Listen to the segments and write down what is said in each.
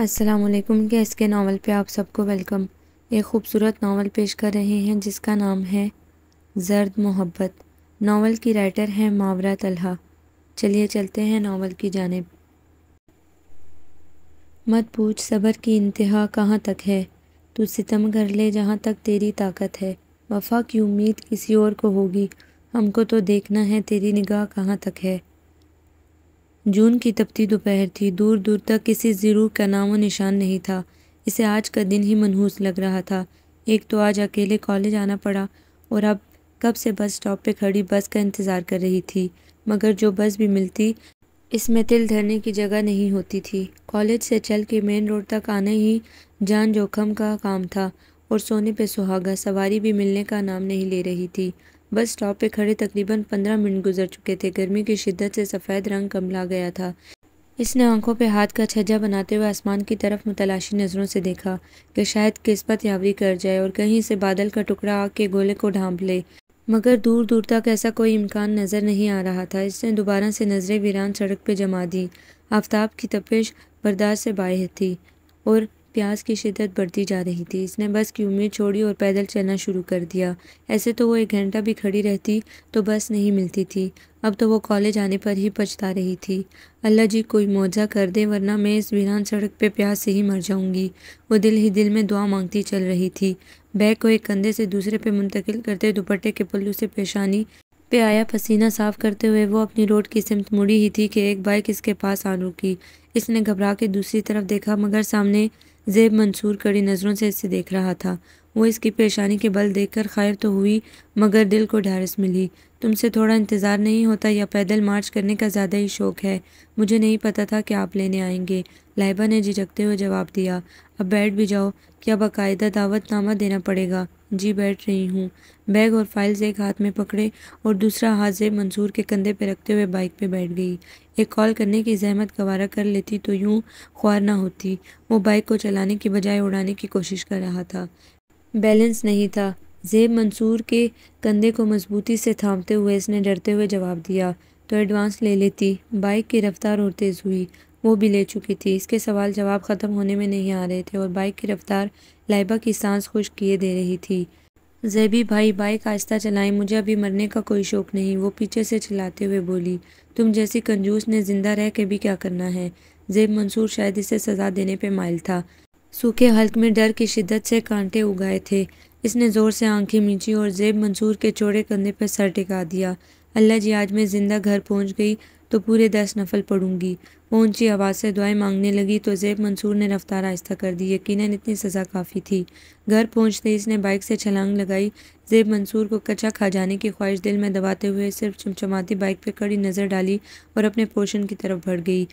अस्सलाम के इसके नावल पे आप सबको वेलकम एक ख़ूबसूरत नावल पेश कर रहे हैं जिसका नाम है जर्द मोहब्बत नावल की राइटर हैं मावरा तलहा चलिए चलते हैं नावल की जानब मत पूछ सब्र की इंतहा कहाँ तक है तू सितम कर ले जहाँ तक तेरी ताकत है वफा की उम्मीद किसी और को होगी हमको तो देखना है तेरी निगाह कहाँ तक है जून की तपती दोपहर थी दूर दूर तक किसी ज़रूर का नाम व निशान नहीं था इसे आज का दिन ही मनहूस लग रहा था एक तो आज अकेले कॉलेज आना पड़ा और अब कब से बस स्टॉप पे खड़ी बस का इंतज़ार कर रही थी मगर जो बस भी मिलती इसमें तिल धरने की जगह नहीं होती थी कॉलेज से चल के मेन रोड तक आने ही जान जोखम का काम था और सोने पे सुहागा सवारी भी मिलने का नाम नहीं ले रही थी बस स्टॉप पे खड़े तकरीबन पंद्रह मिनट गुजर चुके थे गर्मी की शिद्दत से सफ़ेद रंग कमला गया था इसने आंखों पे हाथ का छज्जा बनाते हुए आसमान की तरफ मुतलाशी नज़रों से देखा कि शायद किस्मत यावरी कर जाए और कहीं से बादल का टुकड़ा आग के गोले को ढांप ले मगर दूर दूर तक ऐसा कोई इम्कान नज़र नहीं आ रहा था इसने दोबारा से नज़रें वीरान सड़क पर जमा दी आफ्ताब की तपिश बर्दाश्त से बाहर थी और प्यास की शिदत बढ़ती जा रही थी इसने बस की उम्मीद छोड़ी और पैदल चलना शुरू कर दिया ऐसे तो वो एक घंटा भी खड़ी रहती तो बस नहीं मिलती थी अब तो वो कॉलेज आने पर ही पछता रही थी अल्लाह जी कोई मौजा कर दे वरना मैं इस वीरान सड़क पे प्यास से ही मर जाऊंगी वो दिल ही दिल में दुआ मांगती चल रही थी बैग को एक कंधे से दूसरे पे मुंतकिल करते दुपट्टे के पल्लू से पेशानी पे आया पसीना साफ करते हुए वो अपनी रोड की सिमत मुड़ी ही थी कि एक बाइक इसके पास आ रुकी इसने घबरा के दूसरी तरफ देखा मगर सामने ज़ेब मंसूर कड़ी नज़रों से इसे देख रहा था वो इसकी पेशानी के बल देखकर खैर तो हुई मगर दिल को ढारस मिली तुमसे थोड़ा इंतज़ार नहीं होता या पैदल मार्च करने का ज़्यादा ही शौक़ है मुझे नहीं पता था कि आप लेने आएंगे लाइबा ने झिझकते हुए जवाब दिया अब बैठ भी जाओ क्या बाकायदा दावतनामा देना पड़ेगा जी बैठ रही हूँ बैग और फाइल्स एक हाथ में पकड़े और दूसरा हाथ जेब मंसूर के कंधे पर रखते हुए बाइक पर बैठ गई एक कॉल करने की जहमत गवारा कर लेती तो यूँ ख्वार ना होती वो बाइक को चलाने की बजाय उड़ाने की कोशिश कर रहा था बैलेंस नहीं था जेब मंसूर के कंधे को मजबूती से थामते हुए इसने डरते हुए जवाब दिया तो एडवांस ले लेती बाइक की रफ़्तार और तेज़ हुई वो भी ले चुकी थी इसके सवाल जवाब ख़त्म होने में नहीं आ रहे थे और बाइक की रफ़्तार लाइबा की सांस खुश किए दे रही थी जैबी भाई बाइक आहिस्ता चलाएं मुझे अभी मरने का कोई शौक़ नहीं वो पीछे से चलाते हुए बोली तुम जैसी कंजूस ने ज़िंदा रह के भी क्या करना है जेब मंसूर शायद इसे सज़ा देने पर मायल था सूखे हल्क में डर की शिद्दत से कांटे उगाए थे इसने ज़ोर से आंखें मींची और जेब मंसूर के चौड़े कंधे पर सर टिका दिया अल्लाह जी आज मैं ज़िंदा घर पहुंच गई तो पूरे दस नफल पढ़ूंगी वो ऊंची आवाज़ से दुआएं मांगने लगी तो जेब मंसूर ने रफ्तार आहिस्ता कर दी यकीनन इतनी सज़ा काफ़ी थी घर पहुंचते इसने बाइक से छलांग लगाई जेब मंसूर को कच्चा खा जाने की ख्वाहिश दिल में दबाते हुए सिर्फ चमचमाती बाइक पर कड़ी नज़र डाली और अपने पोर्शन की तरफ बढ़ गई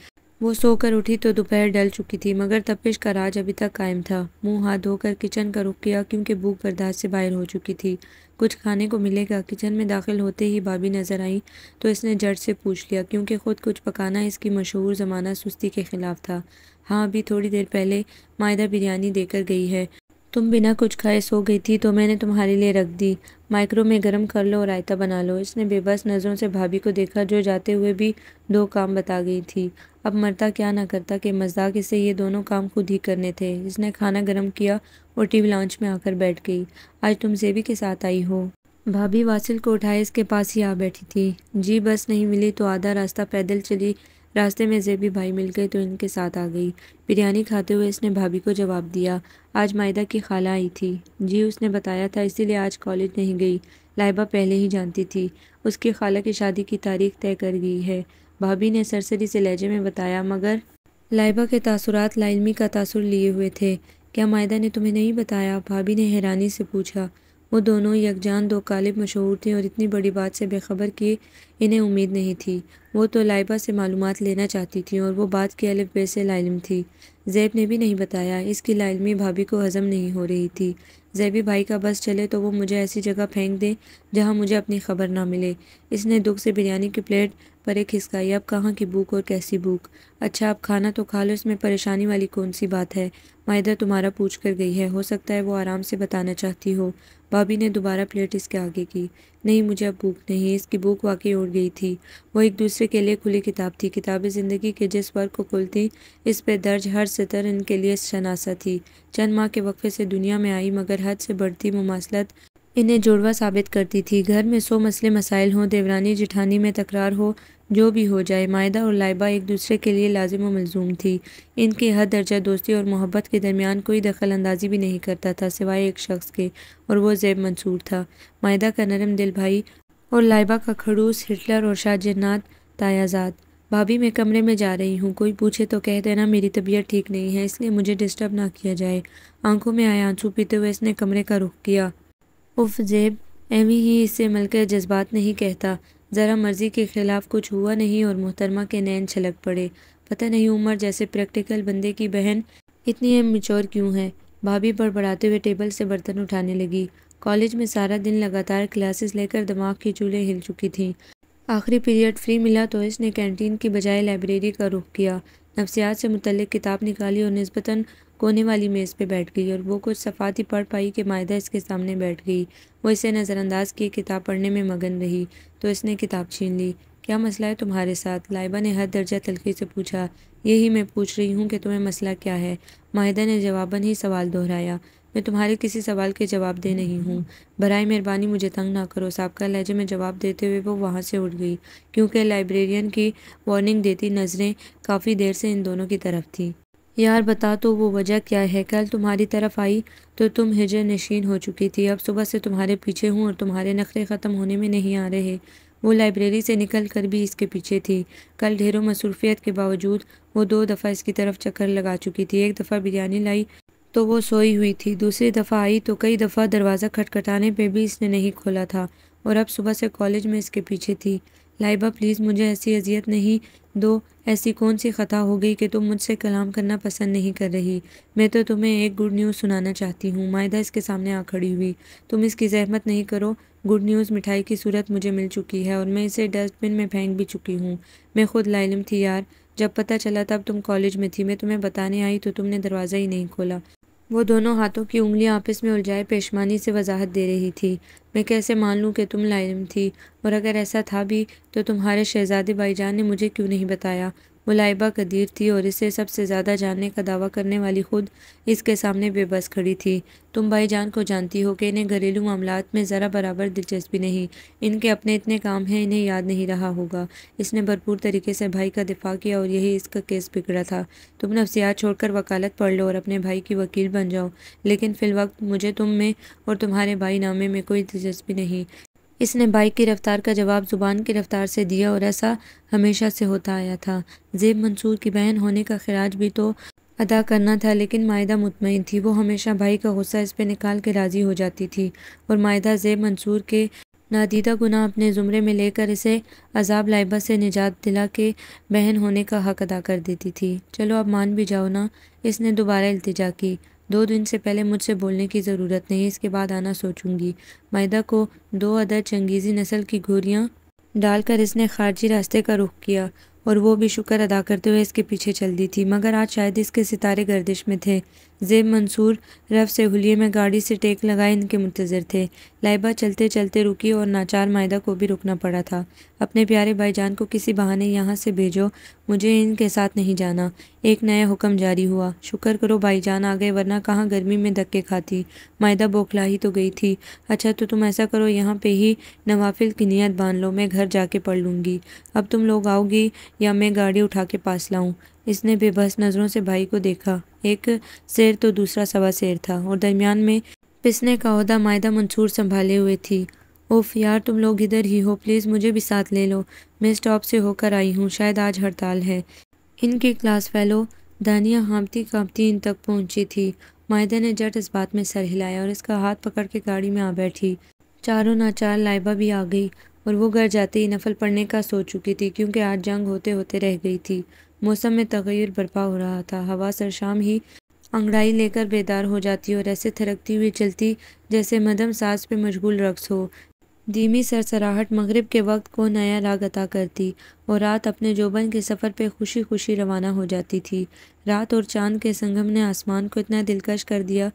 वो सोकर उठी तो दोपहर डल चुकी थी मगर तपिश का राज अभी तक कायम था मुंह हाथ धोकर किचन का रुख किया क्योंकि भूख बर्दाश्त से बाहर हो चुकी थी कुछ खाने को मिलेगा किचन में दाखिल होते ही भाभी नज़र आई तो इसने जट से पूछ लिया क्योंकि ख़ुद कुछ पकाना इसकी मशहूर ज़माना सुस्ती के ख़िलाफ़ था हाँ अभी थोड़ी देर पहले मायदा बिरयानी देकर गई है तुम बिना कुछ खाए सो गई थी तो मैंने तुम्हारे लिए रख दी माइक्रो में गर्म कर लो और रायता बना लो इसने बेबस नज़रों से भाभी को देखा जो जाते हुए भी दो काम बता गई थी अब मरता क्या ना करता कि मजाक इसे ये दोनों काम खुद ही करने थे इसने खाना गर्म किया और टीवी लाउंज में आकर बैठ गई आज तुम जेबी के साथ आई हो भाभी वासिल को उठाए इसके पास ही आ बैठी थी जी बस नहीं मिली तो आधा रास्ता पैदल चली रास्ते में जेबी भाई मिल गए तो इनके साथ आ गई बिरयानी खाते हुए इसने भाभी को जवाब दिया आज मायदा की खाला आई थी जी उसने बताया था इसीलिए आज कॉलेज नहीं गई लाइबा पहले ही जानती थी उसकी खाला की शादी की तारीख तय कर गई है भाभी ने सरसरी से लहजे में बताया मगर लाइबा के तासुरात लालमी का तासुर लिए हुए थे क्या मायदा ने तुम्हें नहीं बताया भाभी ने हैरानी से पूछा वो दोनों यकजान दो कालिब मशहूर थे और इतनी बड़ी बात से बेखबर कि इन्हें उम्मीद नहीं थी वो तो लाइबा से मालूम लेना चाहती थी और वो बात के अलिफ बे से लालम थी जैब ने भी नहीं बताया इसकी लालमी भाभी को हज़म नहीं हो रही थी जैबी भाई का बस चले तो वो मुझे ऐसी जगह फेंक दें जहाँ मुझे अपनी खबर ना मिले इसने दुख से बिरयानी की प्लेट पर एक हिसकाई अब कहाँ की भूख और कैसी भूख अच्छा आप खाना तो खा लो इसमें परेशानी वाली कौन सी बात है मायदा तुम्हारा पूछ कर गई है हो सकता है वो आराम से बताना चाहती हो भाभी ने दोबारा प्लेट इसके आगे की नहीं मुझे अब भूख नहीं इसकी भूख वाकई उड़ गई थी वो एक दूसरे के लिए खुली किताब थी किताबें ज़िंदगी के जिस वर्ग को खुलती इस पर दर्ज हर सतर इनके लिए शनासा थी चंद माह के वक्फे से दुनिया में आई मगर हद से बढ़ती मुमासलत इन्हें जुड़वा साबित करती थी घर में सो मसले मसाइल हों देवरानी जिठानी में तकरार हो जो भी हो जाए मायदा और लाइबा एक दूसरे के लिए लाजिम व मलजूम थी इनकी हर दर्जा दोस्ती और मोहब्बत के दरमियान कोई दखल अंदाजी भी नहीं करता था सिवाय एक शख्स के और वो जैब मंसूर था मायदा का नरम दिल भाई और लाइबा का खड़ूस हिटलर और शाह जन्नात तायाजाद भाभी मैं कमरे में जा रही हूँ कोई पूछे तो कह देना मेरी तबीयत ठीक नहीं है इसलिए मुझे डिस्टर्ब ना किया जाए आंखों में आए आंसू पीते हुए इसने कमरे का रुख किया उफ़ ज़ेब एमी ही इसे मिलकर जज्बात नहीं कहता ज़रा मर्ज़ी के ख़िलाफ़ कुछ हुआ नहीं और मोहतरमा के नैन छलक पड़े पता नहीं उमर जैसे प्रैक्टिकल बंदे की बहन इतनी मिचोर क्यों है भाभी बड़बड़ाते हुए टेबल से बर्तन उठाने लगी कॉलेज में सारा दिन लगातार क्लासेस लेकर दिमाग की चूल्हे हिल चुकी थीं आखिरी पीरियड फ्री मिला तो इसने कैंटीन की बजाय लाइब्रेरी का रुख किया नफसियात से मुतल किताब निकाली और नस्बता कोने वाली मेज़ पे बैठ गई और वो कुछ सफ़ात ही पढ़ पाई कि मायदा इसके सामने बैठ गई वो इसे नज़रअंदाज किए किताब पढ़ने में मगन रही तो इसने किताब छीन ली क्या मसला है तुम्हारे साथ लाइबा ने हर दर्जा तलखी से पूछा यही मैं पूछ रही हूँ कि तुम्हें मसला क्या है माहिदा ने जवाबन ही सवाल दोहराया मैं तुम्हारे किसी सवाल के जवाब दे नहीं हूँ बरए मेहरबानी मुझे तंग ना करो सबका लहजे में जवाब देते हुए वो वहाँ से उठ गई क्योंकि लाइब्रेरियन की वार्निंग देती नज़रें काफ़ी देर से इन दोनों की तरफ थी यार बता तो वो वजह क्या है कल तुम्हारी तरफ आई तो तुम हिजर नशीन हो चुकी थी अब सुबह से तुम्हारे पीछे हूँ और तुम्हारे नखरे ख़त्म होने में नहीं आ रहे वो लाइब्रेरी से निकल कर भी इसके पीछे थी कल ढेरों मसरूफियत के बावजूद वो दो दफ़ा इसकी तरफ चक्कर लगा चुकी थी एक दफ़ा बिरयानी लाई तो वो सोई हुई थी दूसरी दफ़ा आई तो कई दफ़ा दरवाज़ा खटखटाने पर भी इसने नहीं खोला था और अब सुबह से कॉलेज में इसके पीछे थी लाइबा प्लीज़ मुझे ऐसी अजियत नहीं दो ऐसी कौन सी ख़ता हो गई कि तुम मुझसे कलाम करना पसंद नहीं कर रही मैं तो तुम्हें एक गुड न्यूज़ सुनाना चाहती हूँ माहदा इसके सामने आ खड़ी हुई तुम इसकी जहमत नहीं करो गुड न्यूज़ मिठाई की सूरत मुझे मिल चुकी है और मैं इसे डस्टबिन में फेंक भी चुकी हूँ मैं खुद लाइलम थी यार जब पता चला तब तुम कॉलेज में थी मैं तुम्हें बताने आई तो तुमने दरवाज़ा ही नहीं खोला वो दोनों हाथों की उंगलियां आपस में उलझाए पेशमानी से वजाहत दे रही थी मैं कैसे मान लूँ कि तुम लाइम थी और अगर ऐसा था भी तो तुम्हारे शहजादे भाईजान ने मुझे क्यों नहीं बताया मुलायबा कदीर थी और इसे सबसे ज़्यादा जानने का दावा करने वाली खुद इसके सामने बेबस खड़ी थी तुम भाई जान को जानती हो कि इन्हें घरेलू मामला में ज़रा बराबर दिलचस्पी नहीं इनके अपने इतने काम हैं इन्हें याद नहीं रहा होगा इसने भरपूर तरीके से भाई का दिफा किया और यही इसका केस बिगड़ा था तुम नफ्सियात छोड़कर वकालत पढ़ लो और अपने भाई की वकील बन जाओ लेकिन फ़िलवक्त मुझे तुम में और तुम्हारे भाई नामे में कोई दिलचस्पी नहीं इसने बाइक की रफ़्तार का जवाब ज़ुबान की रफ़्तार से दिया और ऐसा हमेशा से होता आया था जेब मंसूर की बहन होने का खराज भी तो अदा करना था लेकिन मायदा मुतमिन थी वो हमेशा भाई का गुस्सा इस पर निकाल के राज़ी हो जाती थी और मायदा जेब मंसूर के नादीदा गुना अपने ज़ुमरे में लेकर इसे अजाब लाइबा से निजात दिला के बहन होने का हक अदा कर देती थी चलो अब मान भी जाओ ना इसने दोबारा इल्तजा की दो दिन से पहले मुझसे बोलने की ज़रूरत नहीं इसके बाद आना सोचूंगी मैदा को दो अदर चंगेज़ी नस्ल की घोरियाँ डालकर इसने खारजी रास्ते का रुख किया और वो भी शुक्र अदा करते हुए इसके पीछे चल दी थी मगर आज शायद इसके सितारे गर्दिश में थे जेब मंसूर रफ से हुलिये में गाड़ी से टेक लगाए इनके मुंतज़र थे लाइबा चलते चलते रुकी और नाचार मायदा को भी रुकना पड़ा था अपने प्यारे भाईजान को किसी बहाने यहाँ से भेजो मुझे इनके साथ नहीं जाना एक नया हुक्म जारी हुआ शुक्र करो भाईजान आ गए वरना कहाँ गर्मी में धक्के खाती मायदा बौखला ही तो गई थी अच्छा तो तुम ऐसा करो यहाँ पे ही नवाफिल की नीयत बांध लो मैं घर जाके पढ़ लूँगी अब तुम लोग आओगी या मैं गाड़ी उठा के पास लाऊँ इसने बेबस नज़रों से भाई को देखा एक शेर तो दूसरा सवा शेर था और दरमियान में पिसने का अहदा मायदा मंसूर संभाले हुए थी ओफ यार तुम लोग इधर ही हो प्लीज़ मुझे भी साथ ले लो मैं स्टॉप से होकर आई हूँ शायद आज हड़ताल है इनकी क्लास फेलो दानिया हाँपती कांपती इन तक पहुँची थी मायदा ने जट इस बात में सर हिलाया और इसका हाथ पकड़ के गाड़ी में आ बैठी चारों नाचार लाइबा भी आ गई और वो घर जाते ही नफल पढ़ने का सोच चुकी थी क्योंकि आज जंग होते होते रह गई थी मौसम में तगैर बर्पा हो रहा था हवा सर शाम ही अंगड़ाई लेकर बेदार हो जाती और ऐसे थरकती हुई चलती जैसे मदम सास पे मशगूल रक्स हो धीमी सरसराहट मगरिब के वक्त को नया राग अता करती और रात अपने जोबन के सफ़र पे खुशी खुशी रवाना हो जाती थी रात और चांद के संगम ने आसमान को इतना दिलकश कर दिया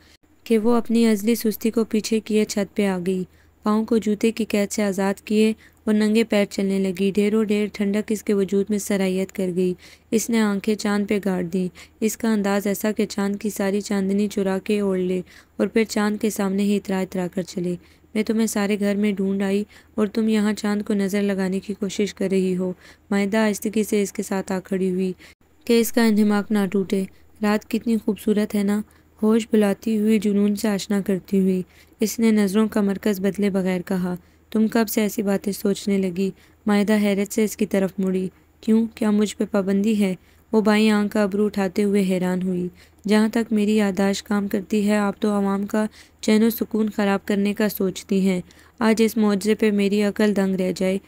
कि वो अपनी अजली सुस्ती को पीछे किए छत पे आ गई पाँव को जूते की कैद से आज़ाद किए वो नंगे पैर चलने लगी ढेरों ढेर ठंडक इसके वजूद में सराहियत कर गई इसने आंखें चांद पे गाड़ दी इसका अंदाज ऐसा कि चांद की सारी चांदनी चुरा के ओढ़ ले और फिर चांद के सामने ही इतरा इतरा कर चले मैं तुम्हें सारे घर में ढूंढ आई और तुम यहाँ चांद को नज़र लगाने की कोशिश कर रही हो मायदा आस्तगी से इसके साथ आ खड़ी हुई कि इसका इन्हमाक ना टूटे रात कितनी खूबसूरत है ना होश बुलाती हुई जुनून से आशना करती हुई इसने नज़रों का मरकज़ बदले बगैर कहा तुम कब से ऐसी बातें सोचने लगी मायदा हैरत से इसकी तरफ मुड़ी क्यों क्या मुझ पर पाबंदी है वो बाई आँख का अबरू उठाते हुए हैरान हुई जहाँ तक मेरी यादाश्त काम करती है आप तो आवाम का चैन सुकून ख़राब करने का सोचती हैं आज इस मुआवजे पर मेरी अकल दंग रह जाए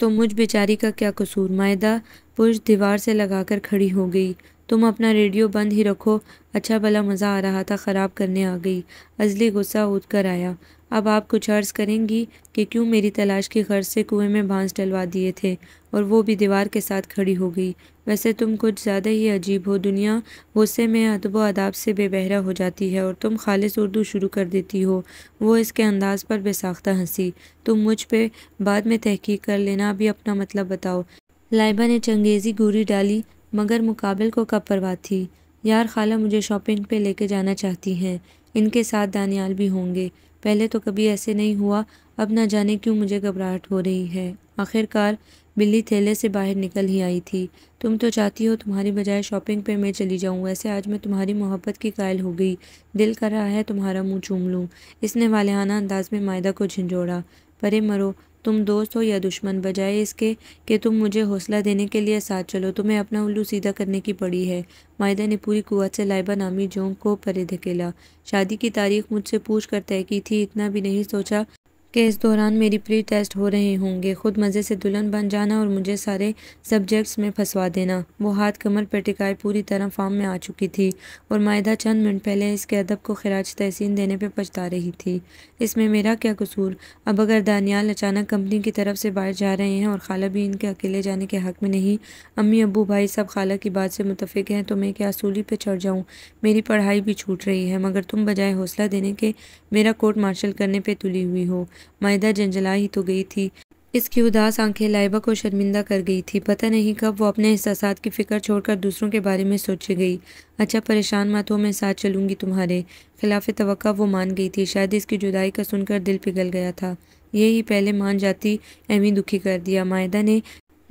तो मुझ बेचारी का क्या कसूर मायदा पुरुष दीवार से लगाकर खड़ी हो गई तुम अपना रेडियो बंद ही रखो अच्छा भला मज़ा आ रहा था ख़राब करने आ गई अजली गुस्सा उठ कर आया अब आप कुछ अर्ज़ करेंगी कि क्यों मेरी तलाश के खर्च से कुएं में भांस डलवा दिए थे और वो भी दीवार के साथ खड़ी हो गई वैसे तुम कुछ ज़्यादा ही अजीब हो दुनिया गुस्से में अदब अदाब से बेबहरा हो जाती है और तुम खालिश उर्दू शुरू कर देती हो वो इसके अंदाज़ पर बेसाख्ता हंसी तुम मुझ पर बाद में तहकीक कर लेना अभी अपना मतलब बताओ लाइबा ने चंगेज़ी घूरी डाली मगर मुकाबिल को कब परवाह थी यार खाला मुझे शॉपिंग पे लेके जाना चाहती हैं इनके साथ दानियाल भी होंगे पहले तो कभी ऐसे नहीं हुआ अब ना जाने क्यों मुझे घबराहट हो रही है आखिरकार बिल्ली थैले से बाहर निकल ही आई थी तुम तो चाहती हो तुम्हारी बजाय शॉपिंग पे मैं चली जाऊँ वैसे आज मैं तुम्हारी मोहब्बत की कायल हो गई दिल कर रहा है तुम्हारा मुंह चूम लूँ इसने वालेहाना अंदाज में मायदा को झंझोड़ा परे मरो तुम दोस्त हो या दुश्मन बजाय इसके कि तुम मुझे हौसला देने के लिए साथ चलो तुम्हें अपना उल्लू सीधा करने की पड़ी है मायदा ने पूरी कुत से लाइबा नामी जोंग को परे धकेला शादी की तारीख मुझसे पूछ कर तय की थी इतना भी नहीं सोचा कि इस दौरान मेरी प्री टेस्ट हो रहे होंगे ख़ुद मज़े से दुल्हन बन जाना और मुझे सारे सब्जेक्ट्स में फंसवा देना वो हाथ कमर पर टिकाए पूरी तरह फार्म में आ चुकी थी और मायदा चंद मिनट पहले इसके अदब को खराज तहसीन देने पर पछता रही थी इसमें मेरा क्या कसूर अब अगर दानियाल अचानक कंपनी की तरफ से बाहर जा रहे हैं और खाला भी इनके अकेले जाने के हक़ में नहीं अम्मी अबू भाई सब खाला की बात से मुतफ़िक हैं तो मैं क्या असूली पर चढ़ जाऊँ मेरी पढ़ाई भी छूट रही है मगर तुम बजाय हौसला देने के मेरा कोर्ट मार्शल करने पर तुली हुई हो मायदा जंजला ही तो गई थी इसकी उदास आंखें लाइबा को शर्मिंदा कर गई थी पता नहीं कब वो अपने एहसास की फ़िक्र छोड़कर दूसरों के बारे में सोचे गई अच्छा परेशान मत हो मैं साथ चलूंगी तुम्हारे खिलाफ तो वो मान गई थी शायद इसकी जुदाई का सुनकर दिल पिघल गया था यही पहले मान जाती एमी दुखी कर दिया मायदा ने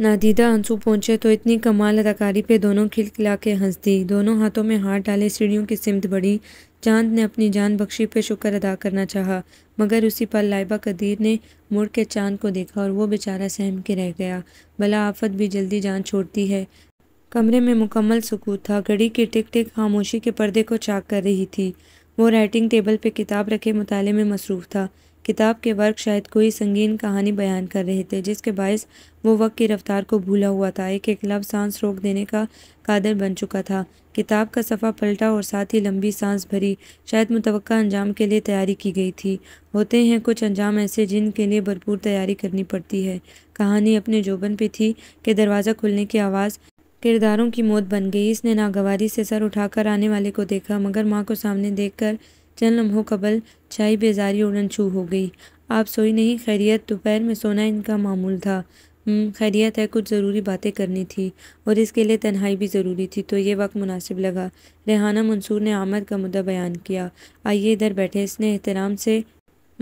नादीदा आंसू पहुंचे तो इतनी कमाल अदाकारी पे दोनों खिलखिला के हंस दी दोनों हाथों में हाथ डाले सीढ़ियों की सिमत बढ़ी चांद ने अपनी जान बख्शी पर शुक्र अदा करना चाहा मगर उसी पल लाइबा कदीर ने मुड़ के चांद को देखा और वो बेचारा सहम के रह गया भला आफत भी जल्दी जान छोड़ती है कमरे में मुकम्मल सुकूत था घड़ी की टिक टिक खामोशी के पर्दे को चाक कर रही थी वो राइटिंग टेबल पर किताब रखे मताले में मसरूफ़ था किताब के वर्क शायद कोई संगीन कहानी बयान कर रहे थे जिसके बायस वो वक्त की रफ्तार को भूला हुआ था एक एक सांस रोक देने का कादर बन चुका था किताब का सफ़ा पलटा और साथ ही लंबी सांस भरी शायद मुतव अंजाम के लिए तैयारी की गई थी होते हैं कुछ अंजाम ऐसे जिनके लिए भरपूर तैयारी करनी पड़ती है कहानी अपने जोबन पे थी कि दरवाज़ा खुलने की आवाज़ किरदारों की मौत बन गई इसने नागवारी से सर उठाकर आने वाले को देखा मगर माँ को सामने देखकर चंद लम्हों कबल चाय बेजारी उड़न छू हो गई आप सोई नहीं खैरियत दोपहर में सोना इनका मामूल था हम्म, खैरियत है कुछ ज़रूरी बातें करनी थी और इसके लिए तन्हाई भी ज़रूरी थी तो ये वक्त मुनासिब लगा रेहाना मंसूर ने आमद का मुद्दा बयान किया आइए इधर बैठे इसने एहतराम से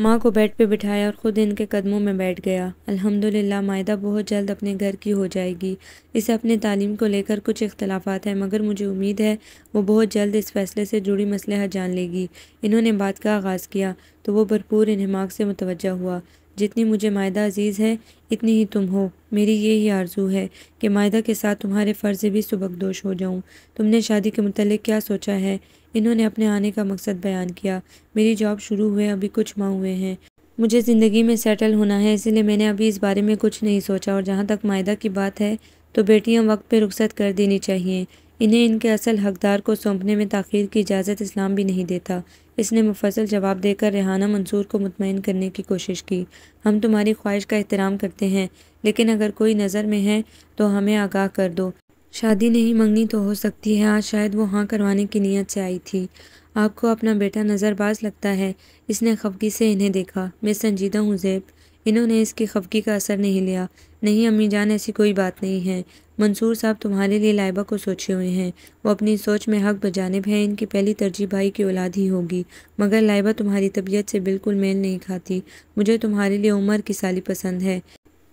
माँ को बेड पे बिठाया और ख़ुद इनके कदमों में बैठ गया अल्हम्दुलिल्लाह मायदा बहुत जल्द अपने घर की हो जाएगी इसे अपने तालीम को लेकर कुछ इख्तलाफात हैं मगर मुझे उम्मीद है वो बहुत जल्द इस फैसले से जुड़ी मसलह जान लेगी इन्होंने बात का आगाज़ किया तो वो भरपूर इनहमाक से मुतवज़ा हुआ जितनी मुझे मायदा अजीज़ है इतनी ही तुम हो मेरी ये ही आरजू है कि मायदा के साथ तुम्हारे फ़र्ज़ भी सुबकदोश हो जाऊँ तुमने शादी के मतलब क्या सोचा है इन्होंने अपने आने का मकसद बयान किया मेरी जॉब शुरू हुए अभी कुछ माह हुए हैं मुझे ज़िंदगी में सेटल होना है इसलिए मैंने अभी इस बारे में कुछ नहीं सोचा और जहाँ तक मायदा की बात है तो बेटियाँ वक्त पर रुखसत कर देनी चाहिए इन्हें इनके असल हकदार को सौंपने में तखिर की इजाज़त इस्लाम भी नहीं देता इसने मुफसल जवाब देकर रेहाना मंसूर को मुतमिन करने की कोशिश की हम तुम्हारी ख्वाहिश का एहतराम करते हैं लेकिन अगर कोई नज़र में है तो हमें आगाह कर दो शादी नहीं मंगनी तो हो सकती है आज शायद वो हाँ करवाने की नीयत से आई थी आपको अपना बेटा नज़रबाज लगता है इसने खफगी से इन्हें देखा मैं संजीदा हूँ जैब इन्होंने इसकी खफगी का असर नहीं लिया नहीं अम्मी जान ऐसी कोई बात नहीं है मंसूर साहब तुम्हारे लिए लाइबा को सोचे हुए हैं वो अपनी सोच में हक बजानब है इनकी पहली तरजीह भाई की औलाद ही होगी मगर लाइबा तुम्हारी तबीयत से बिल्कुल मेल नहीं खाती मुझे तुम्हारे लिए उम्र की साली पसंद है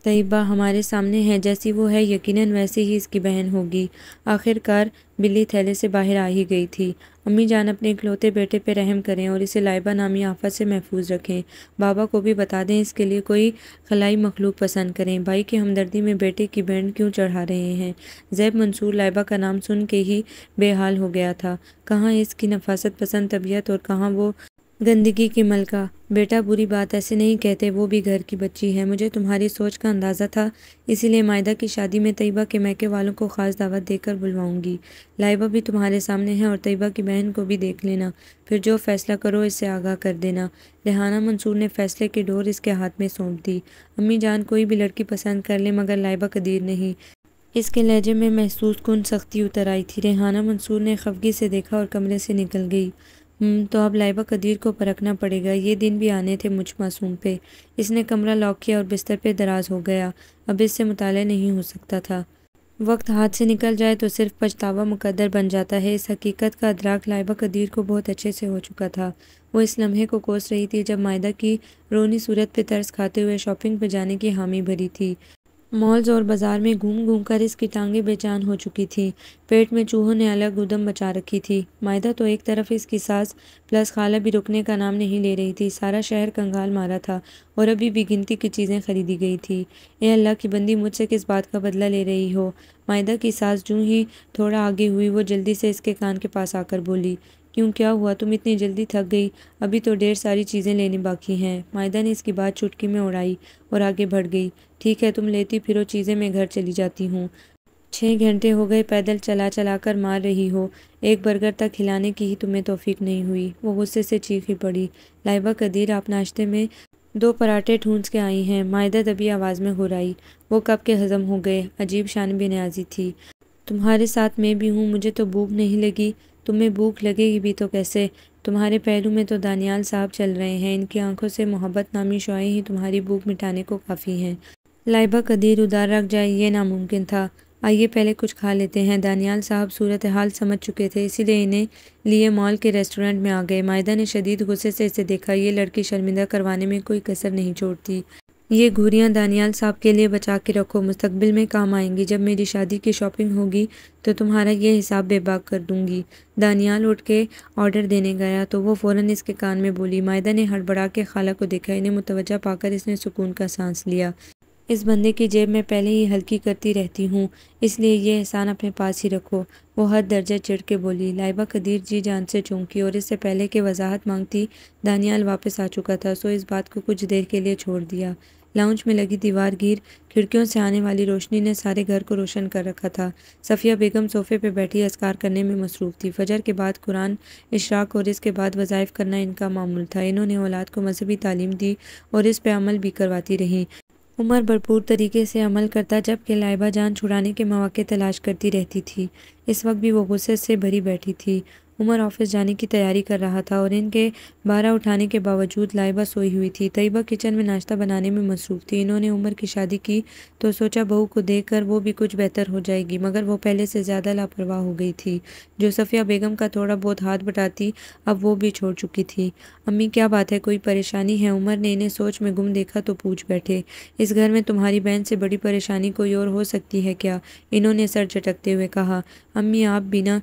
तयबा हमारे सामने है जैसी वो है यकीनन वैसे ही इसकी बहन होगी आखिरकार बिल्ली थैले से बाहर आ ही गई थी अम्मी जान अपने इकलौते बेटे पर रहम करें और इसे लाइबा नामी आफत से महफूज रखें बाबा को भी बता दें इसके लिए कोई खलाई मखलूक पसंद करें भाई की हमदर्दी में बेटे की बैंड क्यों चढ़ा रहे हैं जैब मंसूर लाइबा का नाम सुन के ही बेहाल हो गया था कहाँ इसकी नफासत पसंद तबीयत और कहाँ वो गंदगी की मलका बेटा बुरी बात ऐसे नहीं कहते वो भी घर की बच्ची है मुझे तुम्हारी सोच का अंदाज़ा था इसीलिए मायदा की शादी में तयबा के मैके वालों को ख़ास दावत देकर बुलवाऊंगी लाइबा भी तुम्हारे सामने है और तयबा की बहन को भी देख लेना फिर जो फ़ैसला करो इससे आगाह कर देना रेहाना मंसूर ने फ़ैसले की डोर इसके हाथ में सौंप दी अम्मी जान कोई भी लड़की पसंद कर ले मगर लाइबा कदीर नहीं इसके लहजे में महसूस कन सख्ती उतर आई थी रेहाना मंसूर ने खफगी से देखा और कमरे से निकल गई हम्म, तो अब लाइबा कदीर को परखना पड़ेगा ये दिन भी आने थे मुझ मासूम पे इसने कमरा लॉक किया और बिस्तर पे दराज हो गया अब इससे मुताल नहीं हो सकता था वक्त हाथ से निकल जाए तो सिर्फ पछतावा मुकदर बन जाता है इस हकीकत का अदराक लाइबा कदीर को बहुत अच्छे से हो चुका था वो इस लम्हे को कोस रही थी जब मायदा की रोनी सूरत पे तरस खाते हुए शॉपिंग पे जाने की हामी भरी थी मॉल्स और बाज़ार में घूम घूम कर इसकी टांगें बेचान हो चुकी थी पेट में चूहों ने अलग उदम बचा रखी थी मायदा तो एक तरफ इसकी सास प्लस खाला भी रुकने का नाम नहीं ले रही थी सारा शहर कंगाल मारा था और अभी भी गिनती की चीज़ें खरीदी गई थी ए अल्लाह की बंदी मुझसे किस बात का बदला ले रही हो मायदा की सास जूँ ही थोड़ा आगे हुई वो जल्दी से इसके कान के पास आकर बोली क्यों क्या हुआ तुम इतनी जल्दी थक गई अभी तो ढेर सारी चीज़ें लेनी बाकी हैं मायदा ने इसकी बात चुटकी में उड़ाई और आगे बढ़ गई ठीक है तुम लेती फिरो चीज़ें मैं घर चली जाती हूँ छः घंटे हो गए पैदल चला चला कर मार रही हो एक बर्गर तक खिलाने की ही तुम्हें तोफीक नहीं हुई वो गुस्से से चीख ही पड़ी लाइबा कदीर आप नाश्ते में दो पराठे ठूंस के आई हैं मायदा दबी आवाज़ में रही वो कब के हज़म हो गए अजीब शान भी न्याजी थी तुम्हारे साथ मैं भी हूँ मुझे तो भूख नहीं लगी तुम्हें भूख लगेगी भी तो कैसे तुम्हारे पहलू में तो दानियाल साहब चल रहे हैं इनकी आंखों से मोहब्बत नामी शुआई ही तुम्हारी भूख मिटाने को काफ़ी हैं लाइबा कदीर उदार रख जाए ये नामुमकिन था आइए पहले कुछ खा लेते हैं दानियाल साहब सूरत हाल समझ चुके थे इसीलिए इन्हें लिए मॉल के रेस्टोरेंट में आ गए मायदा ने शदीद गुस्से से इसे देखा ये लड़की शर्मिंदा करवाने में कोई कसर नहीं छोड़ती ये घूरियाँ दानियाल साहब के लिए बचा के रखो मुस्तबिल में काम आएंगी जब मेरी शादी की शॉपिंग होगी तो तुम्हारा ये हिसाब बेबाक कर दूंगी दानियाल उठ के ऑर्डर देने गया तो वो फ़ौरन इसके कान में बोली मायदा ने हड़बड़ा के खाला को देखा इन्हें मुतवजा पाकर इसने सुकून का सांस लिया इस बंदे की जेब में पहले ही हल्की करती रहती हूँ इसलिए यह एहसान अपने पास ही रखो वो हद दर्जा चिढ़ के बोली लाइबा कदीर जी जान से चौंकी और इससे पहले के वजाहत मांगती दानियाल वापस आ चुका था सो इस बात को कुछ देर के लिए छोड़ दिया लाउंज में लगी दीवार गिर खिड़कियों से आने वाली रोशनी ने सारे घर को रोशन कर रखा था सफ़िया बेगम सोफे पर बैठी असकार करने में मसरूफ़ थी फजर के बाद कुरान इशराक और इसके बाद वज़ाइफ करना इनका मामूल था इन्होंने औलाद को मजहबी तालीम दी और इस पर अमल भी करवाती रहीं उमर भरपूर तरीके से अमल करता जबकि लाइबा जान छुड़ाने के मौके तलाश करती रहती थी इस वक्त भी वो गुस्से से भरी बैठी थी उमर ऑफिस जाने की तैयारी कर रहा था और इनके बारह उठाने के बावजूद लाइबा सोई हुई थी तयबा किचन में नाश्ता बनाने में मसरूफ़ थी इन्होंने उमर की शादी की तो सोचा बहू को देख कर वो भी कुछ बेहतर हो जाएगी मगर वो पहले से ज़्यादा लापरवाह हो गई थी जो सफ़िया बेगम का थोड़ा बहुत हाथ बटाती अब वो भी छोड़ चुकी थी अम्मी क्या बात है कोई परेशानी है उमर ने इन्हें सोच में गुम देखा तो पूछ बैठे इस घर में तुम्हारी बहन से बड़ी परेशानी कोई और हो सकती है क्या इन्होंने सर झटकते हुए कहा अम्मी आप बिना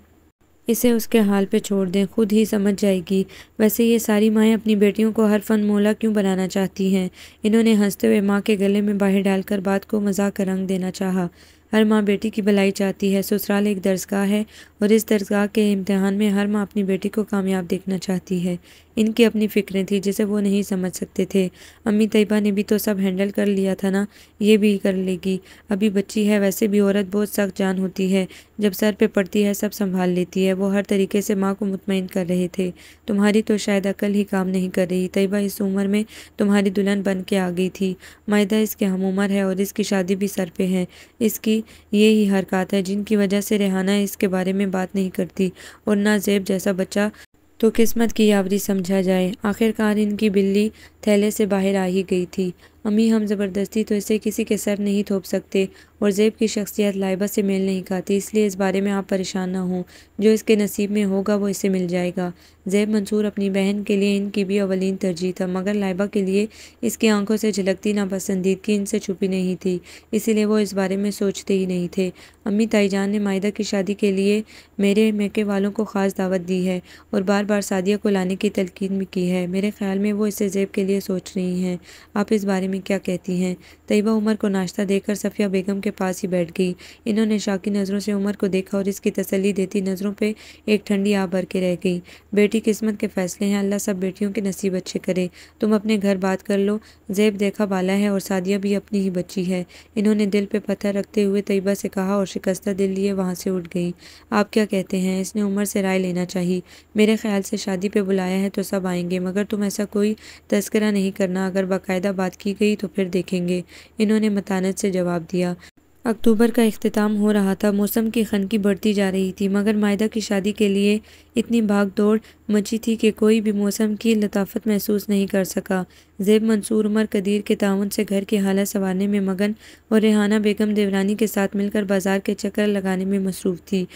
इसे उसके हाल पे छोड़ दें खुद ही समझ जाएगी वैसे ये सारी माएँ अपनी बेटियों को हर फन मोला क्यों बनाना चाहती हैं इन्होंने हंसते हुए माँ के गले में बाहर डालकर बात को मजाक का रंग देना चाहा हर माँ बेटी की भलाई चाहती है ससुराल एक दर्जगाह है और इस दरगाह के इम्तहान में हर माँ अपनी बेटी को कामयाब देखना चाहती है इनकी अपनी फ़िक्रें थी जिसे वो नहीं समझ सकते थे अम्मी तयबा ने भी तो सब हैंडल कर लिया था ना ये भी कर लेगी अभी बच्ची है वैसे भी औरत बहुत सख्त जान होती है जब सर पे पड़ती है सब संभाल लेती है वो हर तरीके से माँ को मुतमिन कर रहे थे तुम्हारी तो शायद अकल ही काम नहीं कर रही तयबा इस उम्र में तुम्हारी दुल्हन बन के आ गई थी मायदा इसके हम उम्र है और इसकी शादी भी सर पर है इसकी ये ही हरकत है जिनकी वजह से रेहाना इसके बारे में बात नहीं करती और ना जेब जैसा बच्चा तो किस्मत की यावरी समझा जाए आखिरकार इनकी बिल्ली थैले से बाहर आ ही गई थी अम्मी हम ज़बरदस्ती तो इसे किसी के सर नहीं थोप सकते और ज़ेब की शख्सियत लाइबा से मेल नहीं खाती इसलिए इस बारे में आप परेशान ना हों जो इसके नसीब में होगा वो इसे मिल जाएगा ज़ेब मंसूर अपनी बहन के लिए इनकी भी अवलिन तरजीह था मगर लाइबा के लिए इसकी आंखों से झलकती नापसंदीदगी इनसे छुपी नहीं थी इसीलिए वो इस बारे में सोचते ही नहीं थे अम्मी ताईजान ने माहिदा की शादी के लिए मेरे मेके वालों को ख़ास दावत दी है और बार बार सादिया को लाने की तलकिन भी की है मेरे ख्याल में वो इसे ज़ेब के लिए लिए सोच रही हैं आप इस बारे में क्या कहती हैं तयबा उमर को नाश्ता देकर सफ़िया बेगम के पास ही बैठ गई इन्होंने शाकी नज़रों से उमर को देखा और इसकी तसली देती नज़रों पर एक ठंडी आ भर के रह गई बेटी किस्मत के फ़ैसले हैं अल्लाह सब बेटियों के नसीब अच्छे करे तुम अपने घर बात कर लो जेब देखा बाला है और सादिया भी अपनी ही बच्ची है इन्होंने दिल पर पत्थर रखते हुए तयबा से कहा और शिकस्ता दिल लिए वहाँ से उठ गई आप क्या कहते हैं इसने उमर से राय लेना चाहिए मेरे ख्याल से शादी पे बुलाया है तो सब आएंगे मगर तुम ऐसा कोई तस्कर तरह नहीं करना अगर बाकायदा बात की गई तो फिर देखेंगे इन्होंने मतानत से जवाब दिया अक्टूबर का अख्ताम हो रहा था मौसम की खनकी बढ़ती जा रही थी मगर मायदा की शादी के लिए इतनी भाग दौड़ मची थी कि कोई भी मौसम की लताफत महसूस नहीं कर सका जेब मंसूर उमर कदीर के ताउन से घर की हालत संवारने में मगन और रेहाना बेगम देवरानी के साथ मिलकर बाजार के चक्कर लगाने में मसरूफ़ थी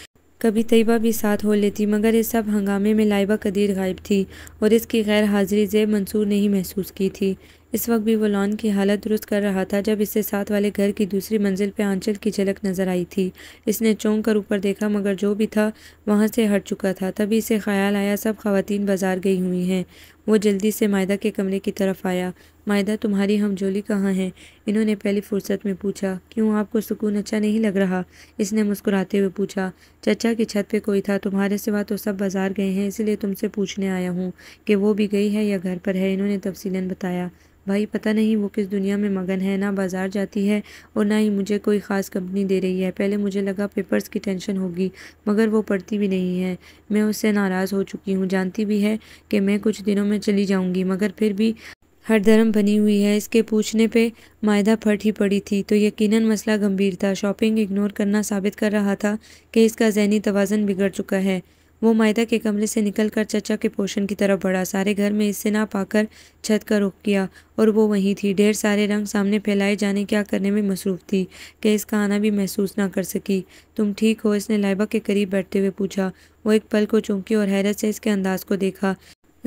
कभी तयबा भी साथ हो लेती मगर इस सब हंगामे में लाइबा कदीर गायब थी और इसकी गैर हाजिरी जेब मंसूर नहीं महसूस की थी इस वक्त भी वो लॉन की हालत दुरुस्त कर रहा था जब इससे साथ वाले घर की दूसरी मंजिल पर आंचल की झलक नज़र आई थी इसने चौंक कर ऊपर देखा मगर जो भी था वहाँ से हट चुका था तभी इसे ख्याल आया सब खातन बाजार गई हुई हैं वो जल्दी से मायदा के कमरे की तरफ आया मायदा तुम्हारी हमजोली कहाँ है इन्होंने पहली फुर्सत में पूछा क्यों आपको सुकून अच्छा नहीं लग रहा इसने मुस्कुराते हुए पूछा चचा की छत पे कोई था तुम्हारे सिवा तो सब बाज़ार गए हैं इसलिए तुमसे पूछने आया हूँ कि वो भी गई है या घर पर है इन्होंने तफसीला बताया भाई पता नहीं वो किस दुनिया में मगन है ना बाज़ार जाती है और ना ही मुझे कोई ख़ास कंपनी दे रही है पहले मुझे लगा पेपर्स की टेंशन होगी मगर वो पढ़ती भी नहीं है मैं उससे नाराज़ हो चुकी हूँ जानती भी है कि मैं कुछ दिनों में में चली जाऊंगी मगर फिर भी हर धर्म बनी हुई है इसके पूछने पे मायदा फट ही पड़ी थी तो यकीनन मसला गंभीर था शॉपिंग इग्नोर करना साबित कर रहा था कि इसका जहनी तोज़न बिगड़ चुका है वो मायदा के कमरे से निकल कर चचा के पोषण की तरफ बढ़ा सारे घर में इससे ना पाकर छत का रुख किया और वो वहीं थी ढेर सारे रंग सामने फैलाए जाने क्या करने में मसरूफ़ थी कि इसका आना भी महसूस ना कर सकी तुम ठीक हो इसने लाइबा के करीब बैठते हुए पूछा वो एक पल को चौंकी और हैरत से इसके अंदाज को देखा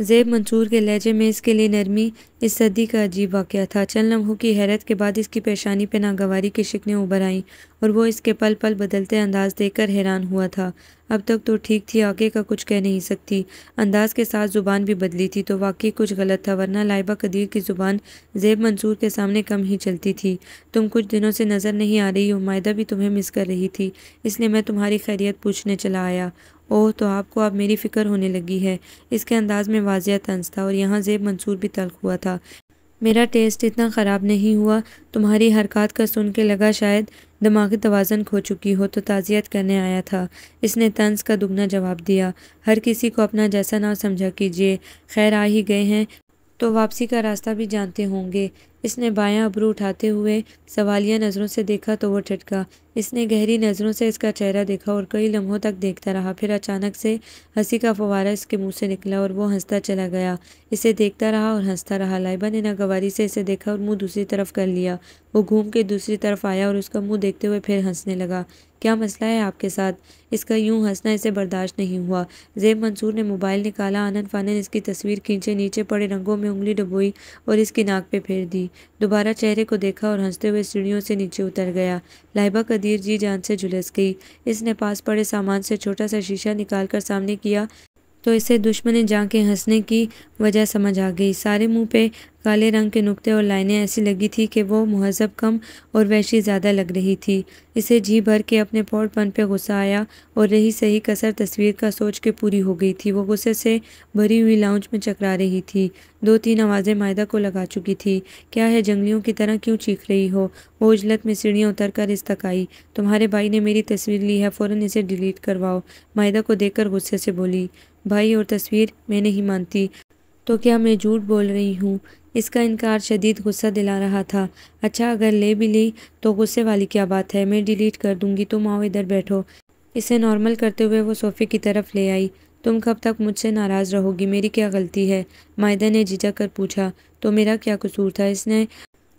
ज़ेब मंसूर के लहजे में इसके लिए नरमी इस सदी का अजीब वाक़ था चंद लम्हों की हैरत के बाद इसकी परेशानी पर पे नागवारी की शिकने उभर आईं और वो इसके पल पल बदलते अंदाज देखकर हैरान हुआ था अब तक तो ठीक थी आगे का कुछ कह नहीं सकती अंदाज के साथ ज़ुबान भी बदली थी तो वाकई कुछ गलत था वरना लाइबा कदीर की ज़ुबान ज़ेब मंसूर के सामने कम ही चलती थी तुम कुछ दिनों से नज़र नहीं आ रही हो मायदा भी तुम्हें मिस कर रही थी इसलिए मैं तुम्हारी खैरियत पूछने चला आया ओह तो आपको अब आप मेरी फ़िक्र होने लगी है इसके अंदाज़ में वाजिया तंज था और यहाँ जेब मंसूर भी तल्ख हुआ था मेरा टेस्ट इतना ख़राब नहीं हुआ तुम्हारी हरकत का सुन के लगा शायद दिमागी तोज़न खो चुकी हो तो ताज़ियत करने आया था इसने तंज का दुगना जवाब दिया हर किसी को अपना जैसा ना समझा कीजिए खैर आ ही गए हैं तो वापसी का रास्ता भी जानते होंगे इसने बायां अबरू उठाते हुए सवालिया नज़रों से देखा तो वो ठटका इसने गहरी नज़रों से इसका चेहरा देखा और कई लम्हों तक देखता रहा फिर अचानक से हंसी का फवारा इसके मुंह से निकला और वो हंसता चला गया इसे देखता रहा और हंसता रहा लाइबा ने नागवारी से इसे देखा और मुंह दूसरी तरफ कर लिया वो घूम के दूसरी तरफ आया और उसका मुंह देखते हुए फिर हंसने लगा क्या मसला है आपके साथ इसका यूं हंसना इसे बर्दाश्त नहीं हुआ जेब मंसूर ने मोबाइल निकाला आनंद फानन इसकी तस्वीर खींचे नीचे पड़े रंगों में उंगली डबोई और इसकी नाक पे फेर दी दोबारा चेहरे को देखा और हंसते हुए सीढ़ियों से नीचे उतर गया लाइबा कदीर जी जान से झुलस गई इसने पास पड़े सामान से छोटा सा शीशा कर सामने किया तो इसे दुश्मन जाके हंसने की वजह समझ आ गई सारे मुंह पे काले रंग के नुक्ते और लाइनें ऐसी लगी थी कि वो महजब कम और वैशी ज़्यादा लग रही थी इसे जी भर के अपने पौड़पन पे गुस्सा आया और रही सही कसर तस्वीर का सोच के पूरी हो गई थी वो गुस्से से भरी हुई लाउंज में चकरा रही थी दो तीन आवाज़ें मायदा को लगा चुकी थी क्या है जंगलियों की तरह क्यों चीख रही हो वो उजलत में सीढ़ियाँ उतर कर इस तक आई तुम्हारे भाई ने मेरी तस्वीर ली है फ़ौर इसे डिलीट करवाओ मायदा को देख गुस्से से बोली भाई और तस्वीर मैं नहीं मानती तो क्या मैं झूठ बोल रही हूँ इसका इनकार शदीद गुस्सा दिला रहा था अच्छा अगर ले भी ली तो गुस्से वाली क्या बात है मैं डिलीट कर दूंगी तुम आओ इधर बैठो इसे नॉर्मल करते हुए वो सोफ़े की तरफ ले आई तुम कब तक मुझसे नाराज़ रहोगी मेरी क्या गलती है मायदा ने झिझक कर पूछा तो मेरा क्या कसूर था इसने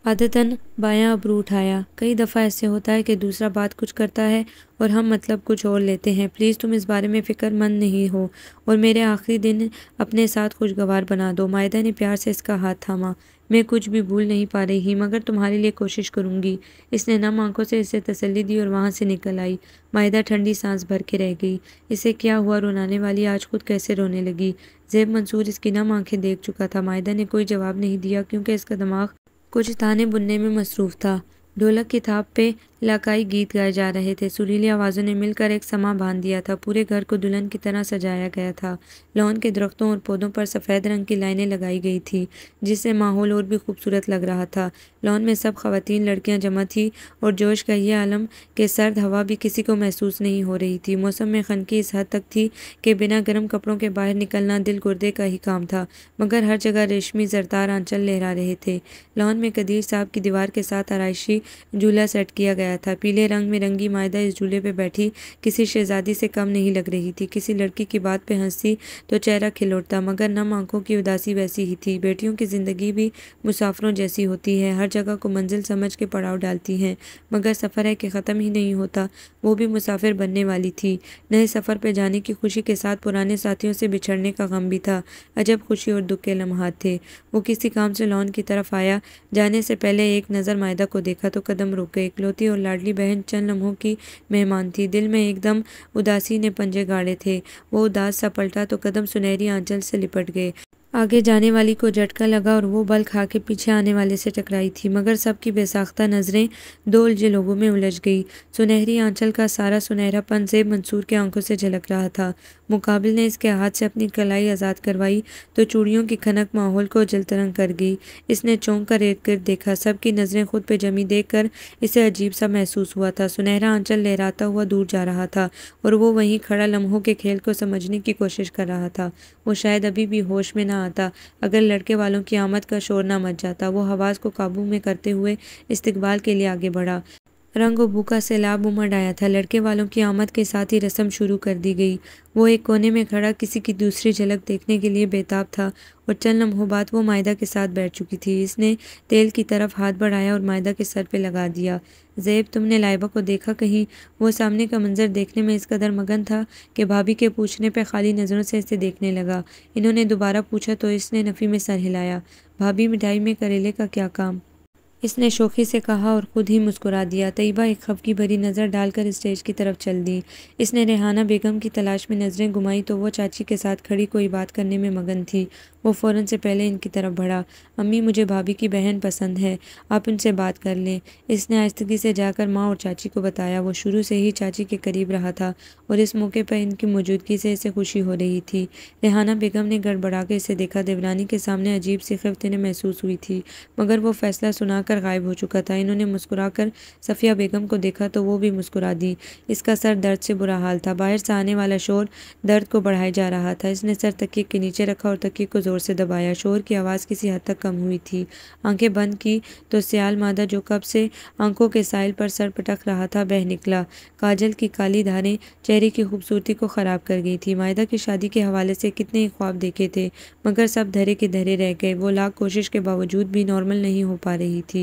आदतन बायां अबरू उठाया कई दफ़ा ऐसे होता है कि दूसरा बात कुछ करता है और हम मतलब कुछ और लेते हैं प्लीज़ तुम इस बारे में फ़िक्रमंद नहीं हो और मेरे आखिरी दिन अपने साथ खुशगवार बना दो मायदा ने प्यार से इसका हाथ थामा मैं कुछ भी भूल नहीं पा रही मगर तुम्हारे लिए कोशिश करूँगी इसने नम आंखों से इसे तसल्ली दी और वहाँ से निकल आई मायदा ठंडी सांस भर के रह गई इसे क्या हुआ रोनाने वाली आज खुद कैसे रोने लगी जैब मंसूर इसकी नम आंखें देख चुका था मायदा ने कोई जवाब नहीं दिया क्योंकि इसका दिमाग कुछ ताने बुनने में मसरूफ़ था ढोलक की थाप पे लकाई गीत गाए जा रहे थे सुरीली आवाज़ों ने मिलकर एक समा बांध दिया था पूरे घर को दुल्हन की तरह सजाया गया था लॉन के दरख्तों और पौधों पर सफ़ेद रंग की लाइनें लगाई गई थी जिससे माहौल और भी खूबसूरत लग रहा था लॉन में सब खवतिन लड़कियां जमा थीं और जोश का यह आलम के सर्द हवा भी किसी को महसूस नहीं हो रही थी मौसम में खनकी इस हद तक थी कि बिना गर्म कपड़ों के बाहर निकलना दिल गुर्दे का ही काम था मगर हर जगह रेशमी जरदार आंचल लहरा रहे थे लॉन में कदीर साहब की दीवार के साथ आरइशी झूला सेट किया गया आया था पीले रंग में रंगी मायदा इस झूले पे बैठी किसी शहजादी से कम नहीं लग रही थी किसी लड़की की बात पे हंसी तो चेहरा खिलौटता मगर नम आंखों की उदासी वैसी ही थी बेटियों की ज़िंदगी भी मुसाफरों जैसी होती है हर जगह को मंजिल समझ के पड़ाव डालती हैं मगर सफ़र है कि ख़त्म ही नहीं होता वो भी मुसाफिर बनने वाली थी नए सफ़र पर जाने की खुशी के साथ पुराने साथियों से बिछड़ने का गम भी था अजब खुशी और दुख के लम्हात थे वो किसी काम से लॉन की तरफ आया जाने से पहले एक नज़र मायदा को देखा तो कदम रुक गए इकलौती और लाडली बहन चंद लम्हों की मेहमान थी दिल में एकदम उदासी ने पंजे गाड़े थे वो उदास सा पलटा तो कदम सुनहरी आंचल से लिपट गए आगे जाने वाली को झटका लगा और वो बल खा के पीछे आने वाले से टकराई थी मगर सबकी बेसाख्ता नज़रें दो उलझे लोगों में उलझ गई सुनहरी आंचल का सारा सुनहरापन से मंसूर के आंखों से झलक रहा था मुकाबिल ने इसके हाथ से अपनी कलाई आज़ाद करवाई तो चूड़ियों की खनक माहौल को जलतरंग कर गई इसने चौंक कर इर्द गिर्द देखा सबकी नज़रें खुद पे जमी देख कर इसे अजीब सा महसूस हुआ था सुनहरा आंचल लहराता हुआ दूर जा रहा था और वो वहीं खड़ा लम्हों के खेल को समझने की कोशिश कर रहा था वो शायद अभी भी होश में ना आता अगर लड़के वालों की आमद का शोर ना मच जाता वो हवास को काबू में करते हुए इस्तकबाल के लिए आगे बढ़ा रंग और भूखा सैलाब उमड़ आया था लड़के वालों की आमद के साथ ही रस्म शुरू कर दी गई वो एक कोने में खड़ा किसी की दूसरी झलक देखने के लिए बेताब था और चंद लम्हों बाद वो मायदा के साथ बैठ चुकी थी इसने तेल की तरफ हाथ बढ़ाया और मायदा के सर पे लगा दिया जैब तुमने लाइबा को देखा कहीं वो सामने का मंजर देखने में इस कदर मगन था कि भाभी के पूछने पर खाली नज़रों से इसे देखने लगा इन्होंने दोबारा पूछा तो इसने नफ़ी में सर हिलाया भाभी मिठाई में करेले का क्या काम इसने शोखी से कहा और ख़ुद ही मुस्कुरा दिया तयबा एक खबकी भरी नज़र डालकर स्टेज की तरफ चल दी इसने रेहाना बेगम की तलाश में नज़रें घुमाई तो वो चाची के साथ खड़ी कोई बात करने में मगन थी वो फ़ौरन से पहले इनकी तरफ बढ़ा अम्मी मुझे भाभी की बहन पसंद है आप उनसे बात कर लें इसने आस्तगी से जाकर माँ और चाची को बताया वो शुरू से ही चाची के करीब रहा था और इस मौके पर इनकी मौजूदगी से इसे खुशी हो रही थी रेहाना बेगम ने गड़बड़ा के इसे देखा देवरानी के सामने अजीब सी खफ्त इन्हें महसूस हुई थी मगर वो फ़ैसला सुनाकर कर गायब हो चुका था इन्होंने मुस्कुराकर सफ़िया बेगम को देखा तो वो भी मुस्कुरा दी इसका सर दर्द से बुरा हाल था बाहर से आने वाला शोर दर्द को बढ़ाया जा रहा था इसने सर तकी के नीचे रखा और तकी को ज़ोर से दबाया शोर की आवाज़ किसी हद तक कम हुई थी आंखें बंद की तो सियाल मादा जो कब से आंखों के साइल पर सर पटक रहा था बह निकला काजल की काली धारें चेहरे की खूबसूरती को ख़राब कर गई थी मायदा की शादी के हवाले से कितने ही ख्वाब देखे थे मगर सब धरे के धरे रह गए वो लाख कोशिश के बावजूद भी नॉर्मल नहीं हो पा रही थी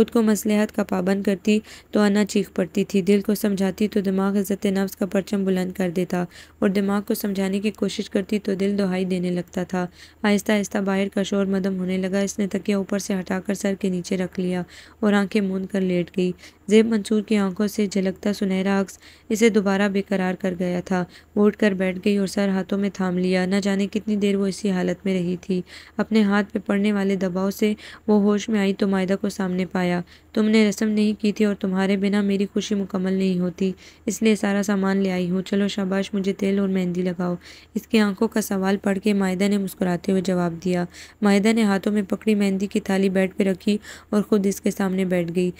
खुद को मसलहत का पाबंद करती तो आना चीख पड़ती थी दिल को समझाती तो दिमाग हजरत नफ्स का परचम बुलंद कर देता और दिमाग को समझाने की कोशिश करती तो दिल दुहाई देने लगता था आहिस्ता आहिस्ता बाहर का शोर मदम होने लगा इसने तकिया ऊपर से हटाकर सर के नीचे रख लिया और आंखें मूंद कर लेट गई जेब मंसूर की आंखों से झलकता सुनहरा अक्स इसे दोबारा बेकरार कर गया था वो उठ कर बैठ गई और सर हाथों में थाम लिया न जाने कितनी देर वो इसी हालत में रही थी अपने हाथ पे पड़ने वाले दबाव से वो होश में आई तो मायदा को सामने पाया आया तुमने रस्म नहीं की थी और तुम्हारे बिना मेरी खुशी मुकम्मल नहीं होती इसलिए सारा सामान ले आई हूँ चलो शाबाश मुझे तेल और मेहंदी लगाओ इसकी आंखों का सवाल पढ़ के माहिदा ने मुस्कुराते हुए जवाब दिया माहिदा ने हाथों में पकड़ी मेहंदी की थाली बेड पर रखी और ख़ुद इसके सामने बैठ गई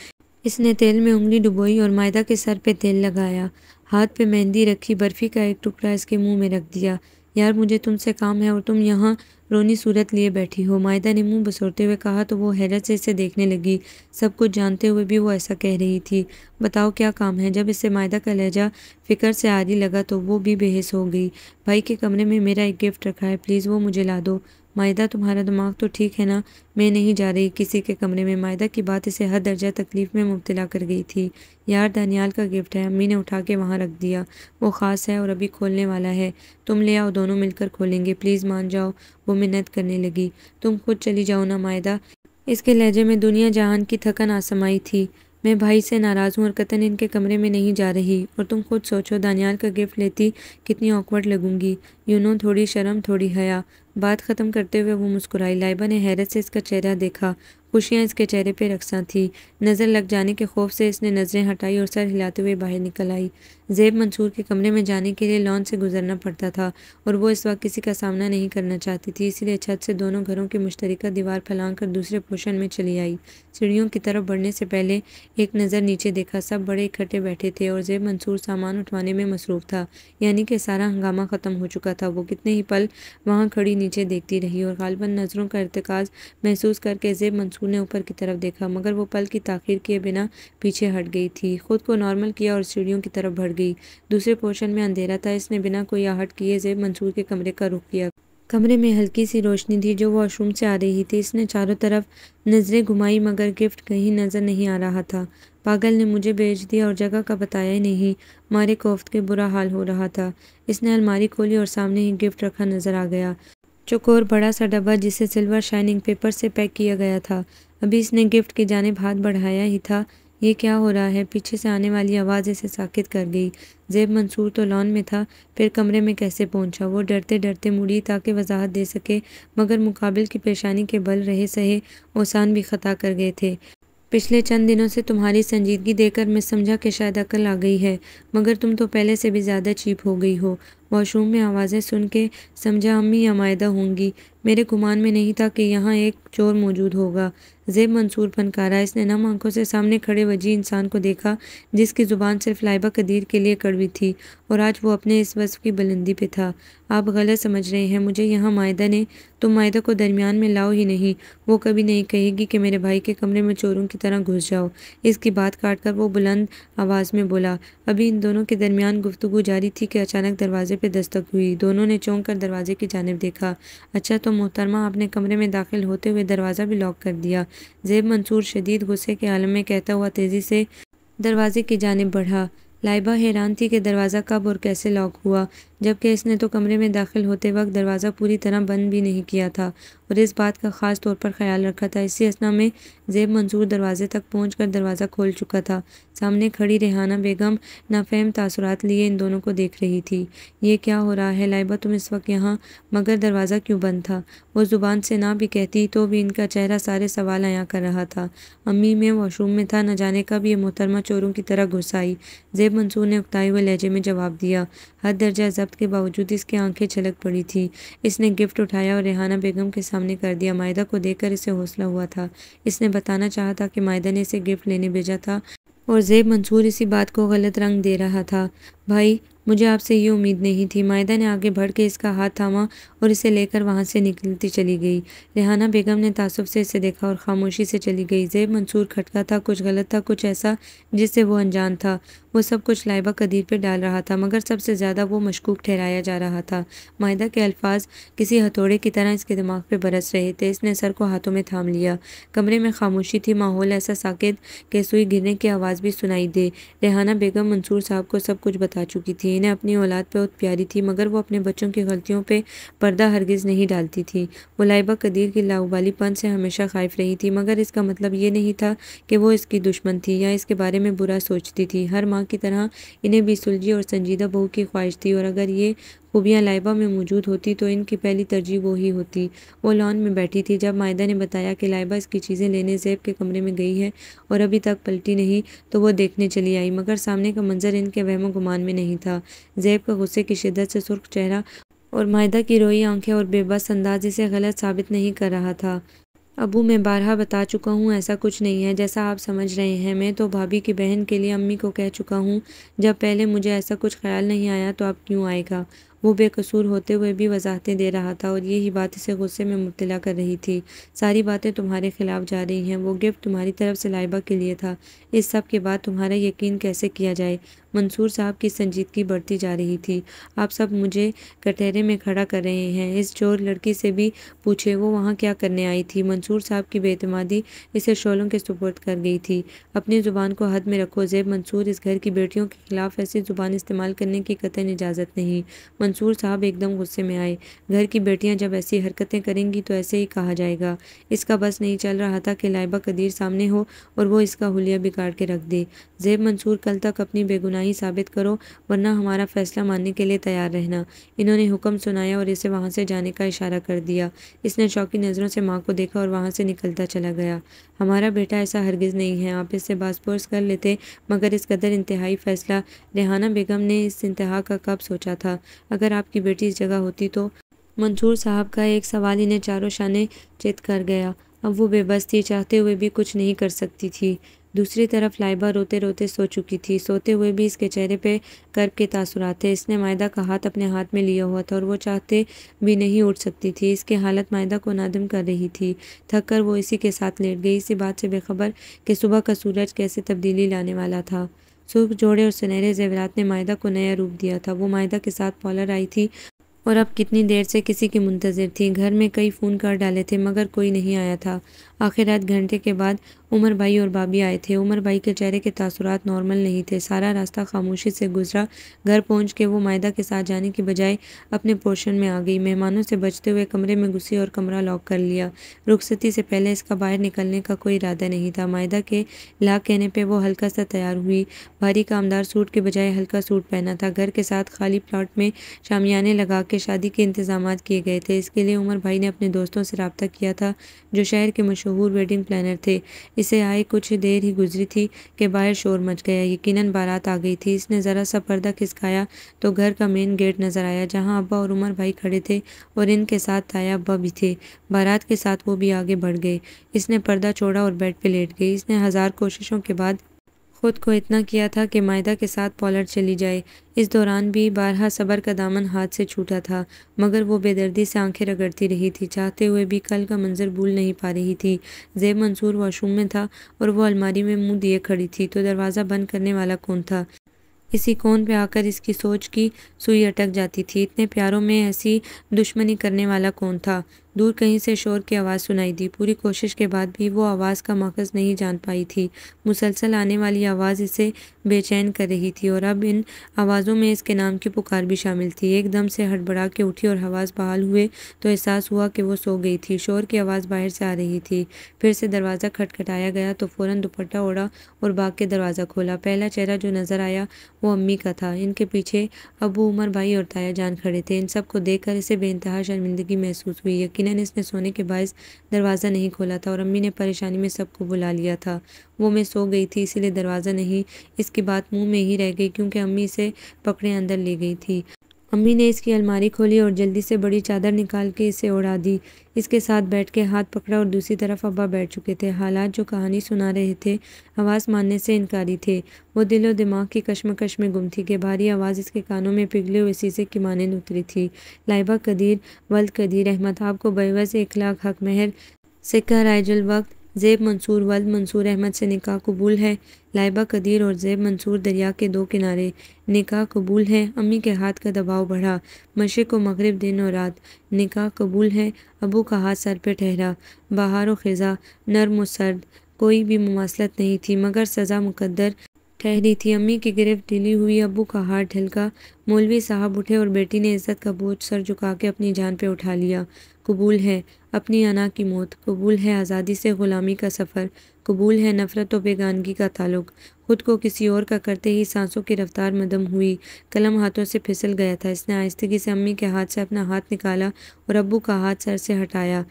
इसने तेल में उंगली डुबोई और मायदा के सर पर तेल लगाया हाथ पे मेहंदी रखी बर्फ़ी का एक टुकड़ा इसके मुंह में रख दिया यार मुझे तुमसे काम है और तुम यहाँ रोनी सूरत लिए बैठी हो मायदा ने मुंह बसोरते हुए कहा तो वो हैरत से इसे देखने लगी सब कुछ जानते हुए भी वो ऐसा कह रही थी बताओ क्या काम है जब इससे मायदा का लहजा फ़िक्र से आदि लगा तो वो भी बेहस हो गई भाई के कमरे में मेरा एक गिफ्ट रखा है प्लीज़ वो मुझे ला दो माहिदा तुम्हारा दिमाग तो ठीक है ना मैं नहीं जा रही किसी के कमरे में माहिदा की बात इसे हर दर्जा तकलीफ़ में मुबतला कर गई थी यार दानियाल का गिफ्ट है अम्मी ने उठा के वहाँ रख दिया वो ख़ास है और अभी खोलने वाला है तुम ले आओ दोनों मिलकर खोलेंगे प्लीज़ मान जाओ वो मिन्नत करने लगी तुम खुद चली जाओ ना माहिदा इसके लहजे में दुनिया जहान की थकन आसमाई थी मैं भाई से नाराज़ हूँ और कतन इनके कमरे में नहीं जा रही और तुम खुद सोचो दानियाल का गिफ्ट लेती कितनी ऑकवर्ड लगूंगी यू नो थोड़ी शर्म थोड़ी हया बात ख़त्म करते हुए वो मुस्कुराई लाइबा ने हैरत से इसका चेहरा देखा खुशियाँ इसके चेहरे पर रकसा थी नज़र लग जाने के खौफ से इसने नज़रें हटाई और सर हिलाते हुए बाहर निकल आई ज़ेब मंसूर के कमरे में जाने के लिए लॉन से गुजरना पड़ता था और वो इस वक्त किसी का सामना नहीं करना चाहती थी इसीलिए छत से दोनों घरों की मुश्तरका दीवार फैलाकर दूसरे पोशन में चली आई सीढ़ियों की तरफ बढ़ने से पहले एक नज़र नीचे देखा सब बड़े इकट्ठे बैठे थे और ज़ेब मंसूर सामान उठवाने में मसरूफ़ था यानी कि सारा हंगामा ख़त्म हो चुका था वो कितने ही पल वहाँ खड़ी नीचे देखती रही और गालबा नज़रों का इरतकाज महसूस करके ज़ेब मंसूर ने ऊपर की तरफ देखा मगर वो पल की ताखिर किए बिना पीछे हट गई थी खुद को नॉर्मल किया और सीढ़ियों की तरफ बढ़ दी दूसरे पोर्शन में अंधेरा था इसने बिना कोई आहट किए जेब मंसूर के कमरे का रुख किया कमरे में हल्की सी रोशनी थी जो वॉशरूम से आ रही थी इसने चारों तरफ नज़रें घुमाई मगर गिफ्ट कहीं नज़र नहीं आ रहा था पागल ने मुझे भेज दिया और जगह का बताया ही नहीं मारे कोफ्त के बुरा हाल हो रहा था इसने अलमारी खोली और सामने ही गिफ्ट रखा नज़र आ गया चकोर बड़ा सा डब्बा जिसे सिल्वर शाइनिंग पेपर से पैक किया गया था अभी इसने गिफ्ट की जानब हाथ बढ़ाया ही था ये क्या हो रहा है पीछे से आने वाली आवाज़ इसे साकित कर गई जेब मंसूर तो लॉन में था फिर कमरे में कैसे पहुंचा वो डरते डरते मुड़ी ताकि वजाहत दे सके मगर मुकाबिल की परेशानी के बल रहे सहे ओसान भी ख़ता कर गए थे पिछले चंद दिनों से तुम्हारी संजीदगी देखकर मैं समझा कि शायद अकल आ गई है मगर तुम तो पहले से भी ज़्यादा चीप हो गई हो वॉशरूम में आवाज़ें सुन के समझा अम्मी या मायदा होंगी मेरे गुमान में नहीं था कि यहाँ एक चोर मौजूद होगा जेब मंसूर फनकारा इसने नम आंखों से सामने खड़े वजी इंसान को देखा जिसकी ज़ुबान सिर्फ लाइबा कदीर के लिए कड़वी थी और आज वो अपने इस वस्फ की बुलंदी पे था आप गलत समझ रहे हैं मुझे यहाँ मायदा ने तुम मायदा को दरमियान में लाओ ही नहीं वो कभी नहीं कहेगी कि मेरे भाई के कमरे में चोरों की तरह घुस जाओ इसकी बात काट कर वो बुलंद आवाज़ में बोला अभी इन दोनों के दरमियान गुफ्तु जारी थी कि अचानक दरवाजे पर दस्तक हुई दोनों ने चौंक कर दरवाजे की जानब देखा अच्छा तो मोहतरमा आपने कमरे में दाखिल होते हुए दरवाज़ा भी लॉक कर दिया जेब मंसूर शदीद गुस्से के आलम में कहता हुआ तेज़ी से दरवाजे की जानब बढ़ा लाइबा हैरान थी कि दरवाज़ा कब और कैसे लॉक हुआ जबकि इसने तो कमरे में दाखिल होते वक्त दरवाज़ा पूरी तरह बंद भी नहीं किया था और इस बात का ख़ास तौर पर ख्याल रखा था इसी असना में जेब मंसूर दरवाज़े तक पहुँच कर दरवाज़ा खोल चुका था सामने खड़ी रेहाना बेगम नाफहम तासरात लिए इन दोनों को देख रही थी ये क्या हो रहा है लाइबा तुम इस वक्त यहाँ मगर दरवाज़ा क्यों बंद था वो ज़ुबान से ना भी कहती तो भी इनका चेहरा सारे सवाल आया कर रहा था अम्मी में वॉशरूम में था न जाने का भी ये मोहतरमा चोरों की तरह घुस आई जेब गालिब मंसूर ने उकताए हुए लहजे में जवाब दिया हद दर्जा जब्त के बावजूद इसकी आंखें छलक पड़ी थी इसने गिफ्ट उठाया और रेहाना बेगम के सामने कर दिया मायदा को देखकर इसे हौसला हुआ था इसने बताना चाहा था कि मायदा ने इसे गिफ्ट लेने भेजा था और जेब मंसूर इसी बात को गलत रंग दे रहा था भाई मुझे आपसे ये उम्मीद नहीं थी मायदा ने आगे बढ़ के इसका हाथ थामा और इसे लेकर वहाँ से निकलती चली गई रेहाना बेगम ने तासुब से इसे देखा और ख़ामोशी से चली गई जेब मंसूर खटका था कुछ गलत था कुछ ऐसा जिससे वो अनजान था वो सब कुछ लाइबा कदीर पर डाल रहा था मगर सबसे ज़्यादा वो मशकूक ठहराया जा रहा था माहिदा के अल्फाज किसी हथौड़े की तरह इसके दिमाग पर बरस रहे थे इसने सर को हाथों में थाम लिया कमरे में खामोशी थी माहौल ऐसा साकेत के सुई गिरने की आवाज़ भी सुनाई दे रेहाना बेगम मंसूर साहब को सब कुछ बता चुकी थी इन्हें अपनी औलाद पर बहुत प्यारी थी मगर वो अपने बच्चों की गलतियों पर पर्दा हरगिज़ नहीं डालती थी वो लाइबा कदीर की लाऊबालीपन से हमेशा खाइफ रही थी मगर इसका मतलब ये नहीं था कि वो इसकी दुश्मन थी या इसके बारे में बुरा सोचती थी हर माँ माँ की तरह इन्हें भी सुलझी और संजीदा बहू की ख्वाहिश थी और अगर ये खूबियाँ लाइबा में मौजूद होती तो इनकी पहली तरजीह वही होती वो लॉन में बैठी थी जब मायदा ने बताया कि लाइबा इसकी चीज़ें लेने जैब के कमरे में गई है और अभी तक पलटी नहीं तो वो देखने चली आई मगर सामने का मंजर इनके वहमो गुमान में नहीं था जैब का गुस्से की शिदत से सुर्ख चेहरा और मायदा की रोई आंखें और बेबस अंदाज इसे गलत साबित नहीं कर रहा था अबू मैं बारहा बता चुका हूँ ऐसा कुछ नहीं है जैसा आप समझ रहे हैं मैं तो भाभी की बहन के लिए अम्मी को कह चुका हूँ जब पहले मुझे ऐसा कुछ ख्याल नहीं आया तो अब क्यों आएगा वो बेकसूर होते हुए भी वजाहतें दे रहा था और यही बात इसे गुस्से में मुबला कर रही थी सारी बातें तुम्हारे ख़िलाफ़ जा रही हैं वो गिफ्ट तुम्हारी तरफ से लाइबा के लिए था इस सब के बाद तुम्हारा यकीन कैसे किया जाए मंसूर साहब की संजीदगी बढ़ती जा रही थी आप सब मुझे कटहरे में खड़ा कर रहे हैं इस चोर लड़की से भी पूछे वो वहाँ क्या करने आई थी मंसूर साहब की बेतमादी इसे शोलों के सपोर्ट कर गई थी अपनी ज़ुबान को हद में रखो जेब मंसूर इस घर की बेटियों के खिलाफ ऐसी ज़ुबान इस्तेमाल करने की कतन इजाज़त नहीं मंसूर साहब एकदम गुस्से में आए घर की बेटियां जब ऐसी हरकतें करेंगी तो ऐसे ही कहा जाएगा इसका बस नहीं चल रहा था कि लाइबा कदीर सामने हो और वो इसका हुलिया बिगाड़ के रख दे जेब मंसूर कल तक अपनी बेगुनाही साबित करो वरना हमारा फैसला मानने के लिए तैयार रहना इन्होंने हुक्म सुनाया और इसे वहाँ से जाने का इशारा कर दिया इसने चौकी नज़रों से माँ को देखा और वहाँ से निकलता चला गया हमारा बेटा ऐसा हरगिज़ नहीं है आप इससे बासपोर्स कर लेते मगर इस कदर इंतहाई फैसला रेहाना बेगम ने इस इंतहा का कब सोचा था अगर आपकी बेटी इस जगह होती तो मंसूर साहब का एक सवाल इन्हें चारों शाने चेत कर गया अब वो बेबस थी चाहते हुए भी कुछ नहीं कर सकती थी दूसरी तरफ लाइबा रोते रोते सो चुकी थी सोते हुए भी इसके चेहरे पे कर्ब के तासुरात थे इसने मायदा का हाथ अपने हाथ में लिया हुआ था और वो चाहते भी नहीं उठ सकती थी इसकी हालत मायदा को नादम कर रही थी थक कर वो इसी के साथ लेट गई इसी बात से बेखबर कि सुबह का सूरज कैसे तब्दीली लाने वाला था सुर्ख जोड़े और सुनहरे जेवरात ने मायदा को नया रूप दिया था वो मायदा के साथ पॉलर आई थी और अब कितनी देर से किसी की मुंतज़र थी घर में कई फ़ोन कर डाले थे मगर कोई नहीं आया था आखिर रात घंटे के बाद उमर भाई और भाभी आए थे उमर भाई के चेहरे के तासुरात नॉर्मल नहीं थे सारा रास्ता खामोशी से गुजरा घर पहुंच के वो मायदा के साथ जाने की बजाय अपने पोर्शन में आ गई मेहमानों से बचते हुए कमरे में घुसी और कमरा लॉक कर लिया रुखसती से पहले इसका बाहर निकलने का कोई इरादा नहीं था मायदा के ला कहने पर वो हल्का सा तैयार हुई भारी कामदार सूट के बजाय हल्का सूट पहना था घर के साथ खाली प्लाट में शामियाने लगा के शादी के इंतजाम किए गए थे इसके लिए उमर भाई ने अपने दोस्तों से रबता किया था जो शहर के मशहूर वेडिंग प्लानर थे इसे आए कुछ देर ही गुजरी थी कि बाहर शोर मच गया यकीनन बारात आ गई थी इसने ज़रा सा पर्दा खिसकाया तो घर का मेन गेट नज़र आया जहाँ अब्बा और उमर भाई खड़े थे और इनके साथ ताया अब्बा भी थे बारात के साथ वो भी आगे बढ़ गए इसने पर्दा छोड़ा और बेड पर लेट गई इसने हज़ार कोशिशों के बाद खुद को इतना किया था कि मायदा के साथ पॉलर चली जाए इस दौरान भी बारहा सबर का दामन हाथ से छूटा था मगर वो बेदर्दी से आंखें रगड़ती रही थी चाहते हुए भी कल का मंजर भूल नहीं पा रही थी जेब मंसूर वॉशरूम में था और वो अलमारी में मुंह दिए खड़ी थी तो दरवाज़ा बंद करने वाला कौन था इसी कौन पे आकर इसकी सोच की सुई अटक जाती थी इतने प्यारों में ऐसी दुश्मनी करने वाला कौन था दूर कहीं से शोर की आवाज़ सुनाई दी पूरी कोशिश के बाद भी वो आवाज़ का मकसद नहीं जान पाई थी मुसलसल आने वाली आवाज़ इसे बेचैन कर रही थी और अब इन आवाज़ों में इसके नाम की पुकार भी शामिल थी एकदम से हड़बड़ा के उठी और आवाज़ बहाल हुए तो एहसास हुआ कि वो सो गई थी शोर की आवाज़ बाहर से आ रही थी फिर से दरवाज़ा खटखटाया गया तो फ़ौर दुपट्टा ओढ़ा और बाग के दरवाज़ा खोला पहला चेहरा जो नज़र आया वो अम्मी का था इनके पीछे अबू उमर भाई और ताया जान खड़े थे इन सब को देखकर इसे बेानतहा शर्मिंदगी महसूस हुई यकीनन इसने सोने के बायस दरवाज़ा नहीं खोला था और अम्मी ने परेशानी में सबको बुला लिया था वो मैं सो गई थी इसीलिए दरवाज़ा नहीं इसकी बात मुंह में ही रह गई क्योंकि अम्मी इसे पकड़े अंदर ले गई थी अम्मी ने इसकी अलमारी खोली और जल्दी से बड़ी चादर निकाल के इसे ओढ़ा दी इसके साथ बैठ के हाथ पकड़ा और दूसरी तरफ अब्बा बैठ चुके थे हालात जो कहानी सुना रहे थे आवाज़ मानने से इनकारी थे वो दिल और दिमाग की कश्मकश में गुम थी कि भारी आवाज़ इसके कानों में पिघले हुए शीशे की मानंद उतरी थी लाइबा कदीर वल्द कदीर अहमद आपको बेवस एक लाख हक महर सिक्का राइजुल वक्त ज़ेब मंसूर वल्द मंसूर अहमद से निकाह कबूल है लाइबा कदीर और ज़ेब मंसूर दरिया के दो किनारे निकाह कबूल है अम्मी के हाथ का दबाव बढ़ा मशे को मगरब दिन और रात निकाह कबूल है अबू का हाथ सर पर ठहरा बहार व खज़ा नरम व सर्द कोई भी मुमासलत नहीं थी मगर सज़ा मुकदर ठहरी थी अम्मी की गिरफ्त ढीली हुई अबू का हाथ ढलका मौलवी साहब उठे और बेटी ने इज्जत का बोझ सर झुका के अपनी जान पे उठा लिया कबूल है अपनी अना की मौत कबूल है आज़ादी से ग़ुलामी का सफ़र कबूल है नफ़रत और बेगानगी का ताल्लुक ख़ुद को किसी और का करते ही सांसों की रफ़्तार मदम हुई कलम हाथों से फिसल गया था इसने आहिस्तगी से अम्मी के हाथ से अपना हाथ निकाला और अबू का हाथ सर से हटाया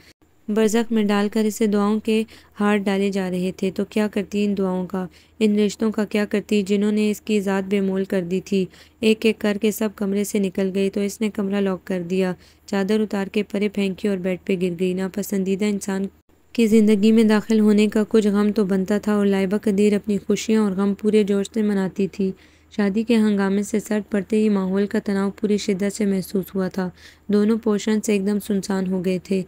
बरज़क में डालकर इसे दुआओं के हार डाले जा रहे थे तो क्या करती इन दुआओं का इन रिश्तों का क्या करती जिन्होंने इसकी ज़ात बेमोल कर दी थी एक एक करके सब कमरे से निकल गई तो इसने कमरा लॉक कर दिया चादर उतार के परे फेंकी और बेड पे गिर गई नापसंदीदा इंसान की ज़िंदगी में दाखिल होने का कुछ गम तो बनता था और लाइबा कदीर अपनी खुशियाँ और गम पूरे जोश से मनाती थी शादी के हंगामे से सट पड़ते ही माहौल का तनाव पूरी शिद्दत से महसूस हुआ था दोनों पोषण से एकदम सुनसान हो गए थे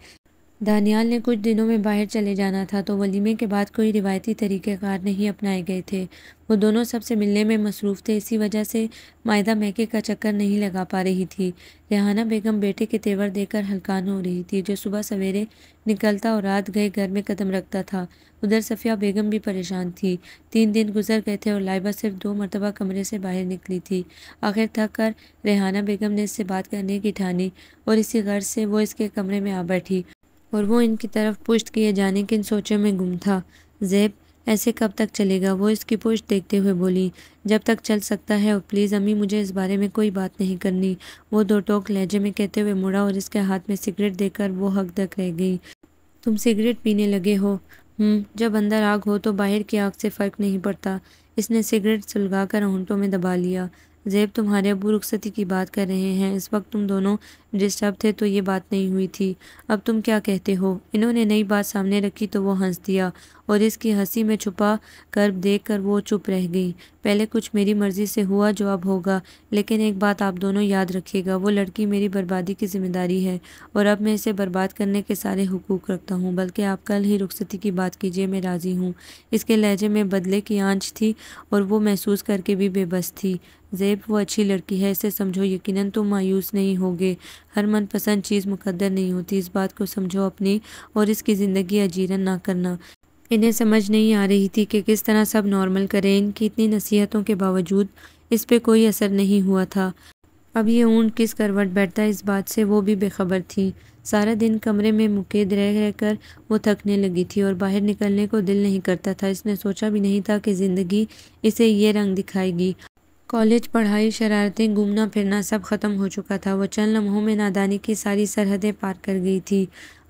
दानियाल ने कुछ दिनों में बाहर चले जाना था तो वलीमे के बाद कोई रिवायती तरीक़ेकार नहीं अपनाए गए थे वो दोनों सबसे मिलने में मसरूफ़ थे इसी वजह से मायदा मैके का चक्कर नहीं लगा पा रही थी रेहाना बेगम बेटे के तेवर देकर हलकान हो रही थी जो सुबह सवेरे निकलता और रात गए घर में कदम रखता था उधर सफ़िया बेगम भी परेशान थी तीन दिन गुजर गए थे और लाइबा सिर्फ दो मरतबा कमरे से बाहर निकली थी आखिर थक कर रेहाना बेगम ने इससे बात करने की ठानी और इसी गर्ज से वो इसके कमरे में आ बैठी और वो इनकी तरफ पुष्ट किए जाने के सोचे में गुम था जैब ऐसे कब तक चलेगा वो इसकी पुष्ट देखते हुए बोली जब तक चल सकता है और प्लीज़ अम्मी मुझे इस बारे में कोई बात नहीं करनी वो दो टोक लहजे में कहते हुए मुड़ा और इसके हाथ में सिगरेट देकर वो हक दक रह गई तुम सिगरेट पीने लगे हो हम्म, जब अंदर आग हो तो बाहर की आग से फ़र्क नहीं पड़ता इसने सिगरेट सुलगा कर होंठों में दबा लिया जैब तुम्हारे अबू रुखसती की बात कर रहे हैं इस वक्त तुम दोनों डिस्टर्ब थे तो ये बात नहीं हुई थी अब तुम क्या कहते हो इन्होंने नई बात सामने रखी तो वो हंस दिया और इसकी हंसी में छुपा कर देख कर वो चुप रह गई पहले कुछ मेरी मर्ज़ी से हुआ जो अब होगा लेकिन एक बात आप दोनों याद रखिएगा वो लड़की मेरी बर्बादी की जिम्मेदारी है और अब मैं इसे बर्बाद करने के सारे हुकूक रखता हूँ बल्कि आप कल ही रुखसती की बात कीजिए मैं राज़ी हूँ इसके लहजे में बदले की आँच थी और वो महसूस करके भी बेबस थी जेब वो अच्छी लड़की है इसे समझो यकीनन तुम मायूस नहीं होगे हर मनपसंद चीज़ मुकद्दर नहीं होती इस बात को समझो अपनी और इसकी ज़िंदगी अजीरन ना करना इन्हें समझ नहीं आ रही थी कि किस तरह सब नॉर्मल करें इनकी इतनी नसीहतों के बावजूद इस पर कोई असर नहीं हुआ था अब ये ऊन किस करवट बैठता इस बात से वो भी बेखबर थी सारा दिन कमरे में मुकेद रह रह कर वो थकने लगी थी और बाहर निकलने को दिल नहीं करता था इसने सोचा भी नहीं था कि ज़िंदगी इसे ये रंग दिखाएगी कॉलेज पढ़ाई शरारतें घूमना फिरना सब ख़त्म हो चुका था वह चंद लम्हों में नादानी की सारी सरहदें पार कर गई थी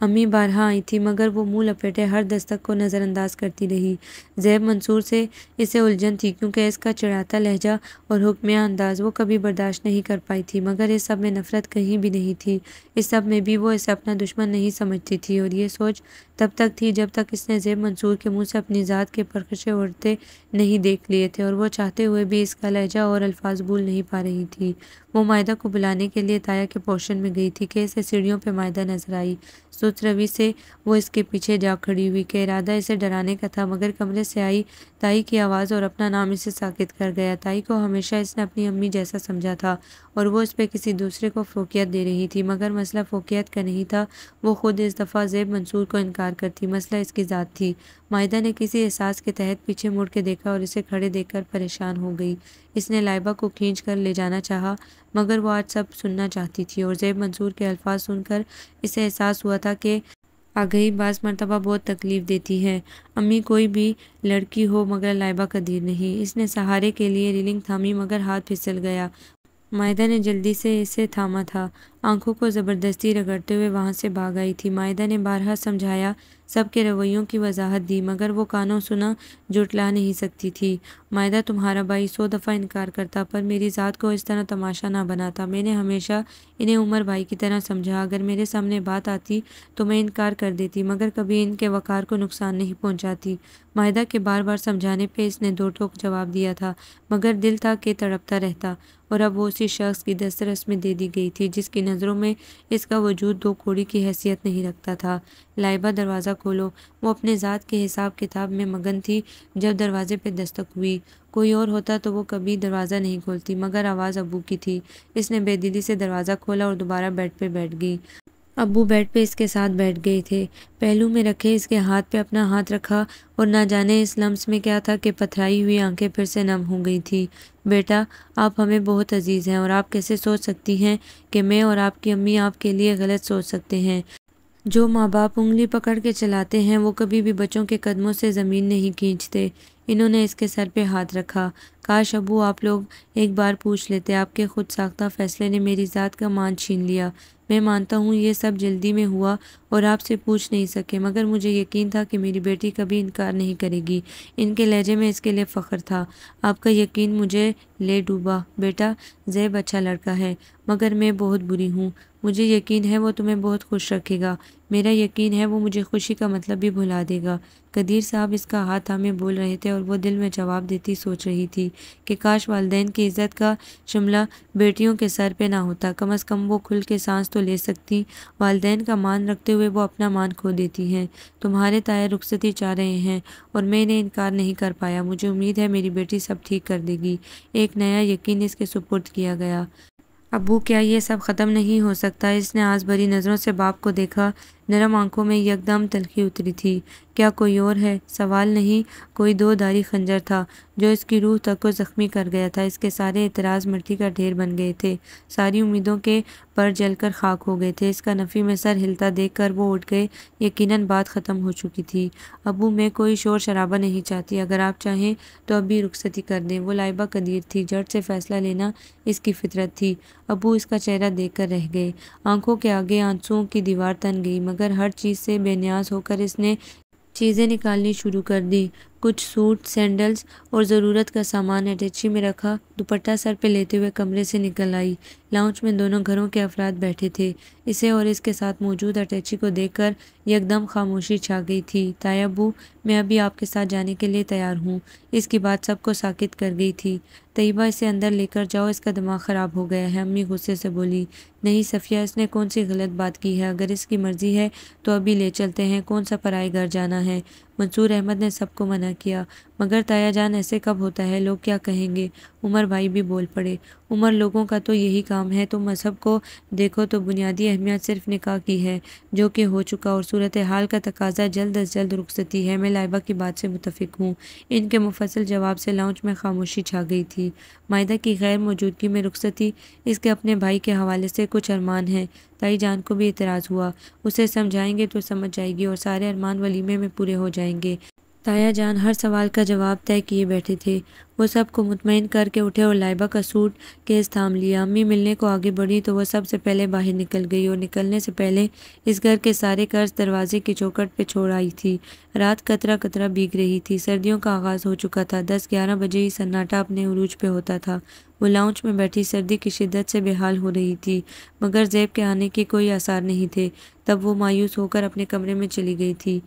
अम्मी बारह आई थी मगर वो मुँह लपेटे हर दस्तक को नज़रअंदाज करती रही जैब मंसूर से इसे उलझन थी क्योंकि इसका चढ़ाता लहजा और हुक्मिया अंदाज वो कभी बर्दाश्त नहीं कर पाई थी मगर इस सब में नफ़रत कहीं भी नहीं थी इस सब में भी वो इसे अपना दुश्मन नहीं समझती थी और ये सोच तब तक थी जब तक इसने जैब मंसूर के मुँह से अपनी ज़ात के परखशे उड़ते नहीं देख लिए थे और वह चाहते हुए भी इसका लहजा और अल्फाज भूल नहीं पा रही थी वो मायदा को बुलाने के लिए ताया के पोर्शन में गई थी कि इसे सीढ़ियों पर मायदा नजर आई सो सोच रवि से वो इसके पीछे जा खड़ी हुई के इरादा इसे डराने का था मगर कमरे से आई ताई की आवाज़ और अपना नाम इसे साकित कर गया ताई को हमेशा इसने अपनी अम्मी जैसा समझा था और वो इस पर किसी दूसरे को फोकियत दे रही थी मगर मसला फोकियत का नहीं था वो खुद इस दफ़ा ज़ेब मंसूर को इनकार करती मसला इसकी ज़ात थी माहिदा ने किसी एहसास के तहत पीछे मुड़ के देखा और इसे खड़े देखकर परेशान हो गई इसने लाइबा को खींच कर ले जाना चाहा मगर वो आज सब सुनना चाहती थी और ज़ेब मंसूर के अल्फाज सुनकर इसे एहसास हुआ था कि आगही बास मरतबा बहुत तकलीफ़ देती है अम्मी कोई भी लड़की हो मगर लाइबा कदीर नहीं इसने सहारे के लिए रिलिंग थामी मगर हाथ फिसल गया माहिदा ने जल्दी से इसे थामा था आंखों को ज़बरदस्ती रगड़ते हुए वहाँ से भाग आई थी माहिदा ने बारहा समझाया सबके रवैयों की वजाहत दी मगर वो कानों सुना जुटला नहीं सकती थी माहिदा तुम्हारा भाई सौ दफ़ा इनकार करता पर मेरी ज़ात को इस तरह तमाशा ना बनाता मैंने हमेशा इन्हें उमर भाई की तरह समझा अगर मेरे सामने बात आती तो मैं इनकार कर देती मगर कभी इनके वक़ार को नुकसान नहीं पहुँचाती माहिदा के बार बार समझाने पर इसने दो टोक जवाब दिया था मगर दिल था कि तड़पता रहता और अब वो उसी शख्स की दस्तरस में दे दी गई थी जिसकी नज़रों में इसका वजूद दो कोड़ी की हैसियत नहीं रखता था लाइबा दरवाज़ा खोलो वो अपने ज़ात के हिसाब किताब में मगन थी जब दरवाजे पर दस्तक हुई कोई और होता तो वो कभी दरवाज़ा नहीं खोलती मगर आवाज़ अबू की थी इसने बेदिली से दरवाज़ा खोला और दोबारा बेड पर बैठ गई अबू बेड पे इसके साथ बैठ गए थे पहलू में रखे इसके हाथ पे अपना हाथ रखा और ना जाने इस लम्स में क्या था कि पथराई हुई आंखें फिर से नम हो गई थी बेटा आप हमें बहुत अजीज़ हैं और आप कैसे सोच सकती हैं कि मैं और आपकी अम्मी आपके लिए गलत सोच सकते हैं जो माँ बाप उंगली पकड़ के चलाते हैं वो कभी भी बच्चों के कदमों से ज़मीन नहीं खींचते इन्होंने इसके सर पे हाथ रखा काश अबू आप लोग एक बार पूछ लेते आपके खुद साख्ता फ़ैसले ने मेरी ज़ात का मान छीन लिया मैं मानता हूँ ये सब जल्दी में हुआ और आपसे पूछ नहीं सके मगर मुझे यकीन था कि मेरी बेटी कभी इनकार नहीं करेगी इनके लहजे में इसके लिए फ़ख्र था आपका यकीन मुझे ले डूबा बेटा जैब अच्छा लड़का है मगर मैं बहुत बुरी हूँ मुझे यकीन है वो तुम्हें बहुत खुश रखेगा मेरा यकीन है वो मुझे खुशी का मतलब भी भुला देगा कदीर साहब इसका हाथ हमें बोल रहे थे और वो दिल में जवाब देती सोच रही थी कि काश वालदेन की इज़्ज़त का शिमला बेटियों के सर पे ना होता कम अज़ कम वो खुल के सांस तो ले सकती वालदेन का मान रखते हुए वो अपना मान खो देती हैं तुम्हारे ताए रुखसती चाह रहे हैं और मैंने इनकार नहीं कर पाया मुझे उम्मीद है मेरी बेटी सब ठीक कर देगी एक नया यकीन इसके सुपुर्द किया गया अबू क्या ये सब ख़त्म नहीं हो सकता इसने आज भरी नज़रों से बाप को देखा नरम आंखों में यकदम तलखी उतरी थी क्या कोई और है सवाल नहीं कोई दो दारी खंजर था जो इसकी रूह तक को ज़ख्मी कर गया था इसके सारे एतराज़ मिट्टी का ढेर बन गए थे सारी उम्मीदों के पर जलकर खाक हो गए थे इसका नफ़ी में सर हिलता देख कर वो उठ गए यकीनन बात ख़त्म हो चुकी थी अबू मैं कोई शोर शराबा नहीं चाहती अगर आप चाहें तो अभी रुखसती कर दें वो लाइबा कदीर थी जट से फ़ैसला लेना इसकी फितरत थी अबू इसका चेहरा देख कर रह गए आंखों के आगे आंसुओं की दीवार तन गई मगर मगर हर चीज़ से बेनियाज होकर इसने चीज़ें निकालनी शुरू कर दी कुछ सूट सैंडल्स और ज़रूरत का सामान अटैची में रखा दुपट्टा सर पे लेते हुए कमरे से निकल आई लाउंज में दोनों घरों के अफराद बैठे थे इसे और इसके साथ मौजूद अटैची को देखकर यकदम खामोशी छा गई थी तायाबू मैं अभी आपके साथ जाने के लिए तैयार हूँ इसकी बात सबको साकित कर गई थी तयबा इसे अंदर लेकर जाओ इसका दिमाग ख़राब हो गया है अम्मी गुस्से से बोली नहीं सफ़िया इसने कौन सी गलत बात की है अगर इसकी मर्ज़ी है तो अभी ले चलते हैं कौन सा पराए घर जाना है मंसूर अहमद ने सबको मना किया मगर ताया जान ऐसे कब होता है लोग क्या कहेंगे उमर भाई भी बोल पड़े उमर लोगों का तो यही काम है तो मज़हब को देखो तो बुनियादी अहमियत सिर्फ निकाह की है जो कि हो चुका और सूरत हाल का तकाजा जल्द अज जल्द सती है मैं लाइबा की बात से मुतफिक हूँ इनके मुफसल जवाब से लाउच में खामोशी छा गई थी मायदा की गैर मौजूदगी में रुखसती इसके अपने भाई के हवाले से कुछ अरमान हैं ताई जान को भी इतराज़ हुआ उसे समझाएंगे तो समझ जाएगी और सारे अरमान वलीमे में पूरे हो जाएंगे ताया जान हर सवाल का जवाब तय किए बैठे थे वो सब को मुतमिन करके उठे और लाइबा का सूट केस थाम लिया अम्मी मिलने को आगे बढ़ी तो वह सबसे पहले बाहर निकल गई और निकलने से पहले इस घर के सारे कर्ज दरवाजे की चौकट पे छोड़ आई थी रात कतरा कतरा भीग रही थी सर्दियों का आगाज़ हो चुका था दस ग्यारह बजे ही सन्नाटा अपने उरूज पे होता था वो लाउच में बैठी सर्दी की शिद्दत से बेहाल हो रही थी मगर जेब के आने के कोई आसार नहीं थे तब वो मायूस होकर अपने कमरे में चली गई थी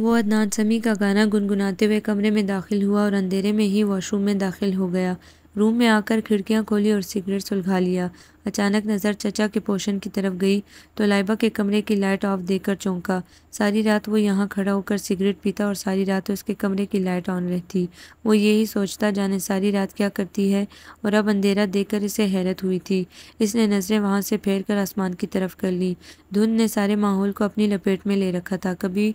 वो अदनान समी का गाना गुनगुनाते हुए कमरे में दाखिल हुआ और अंधेरे में ही वॉशरूम में दाखिल हो गया रूम में आकर खिड़कियां खोली और सिगरेट सुलगा लिया अचानक नज़र चचा के पोशन की तरफ गई तो लाइबा के कमरे की लाइट ऑफ देकर चौंका सारी रात वो यहाँ खड़ा होकर सिगरेट पीता और सारी रात उसके कमरे की लाइट ऑन रहती वो यही सोचता जाने सारी रात क्या करती है और अब अंधेरा देखकर इसे हैरत हुई थी इसने नज़रें वहाँ से फेर कर आसमान की तरफ कर ली धुंध ने सारे माहौल को अपनी लपेट में ले रखा था कभी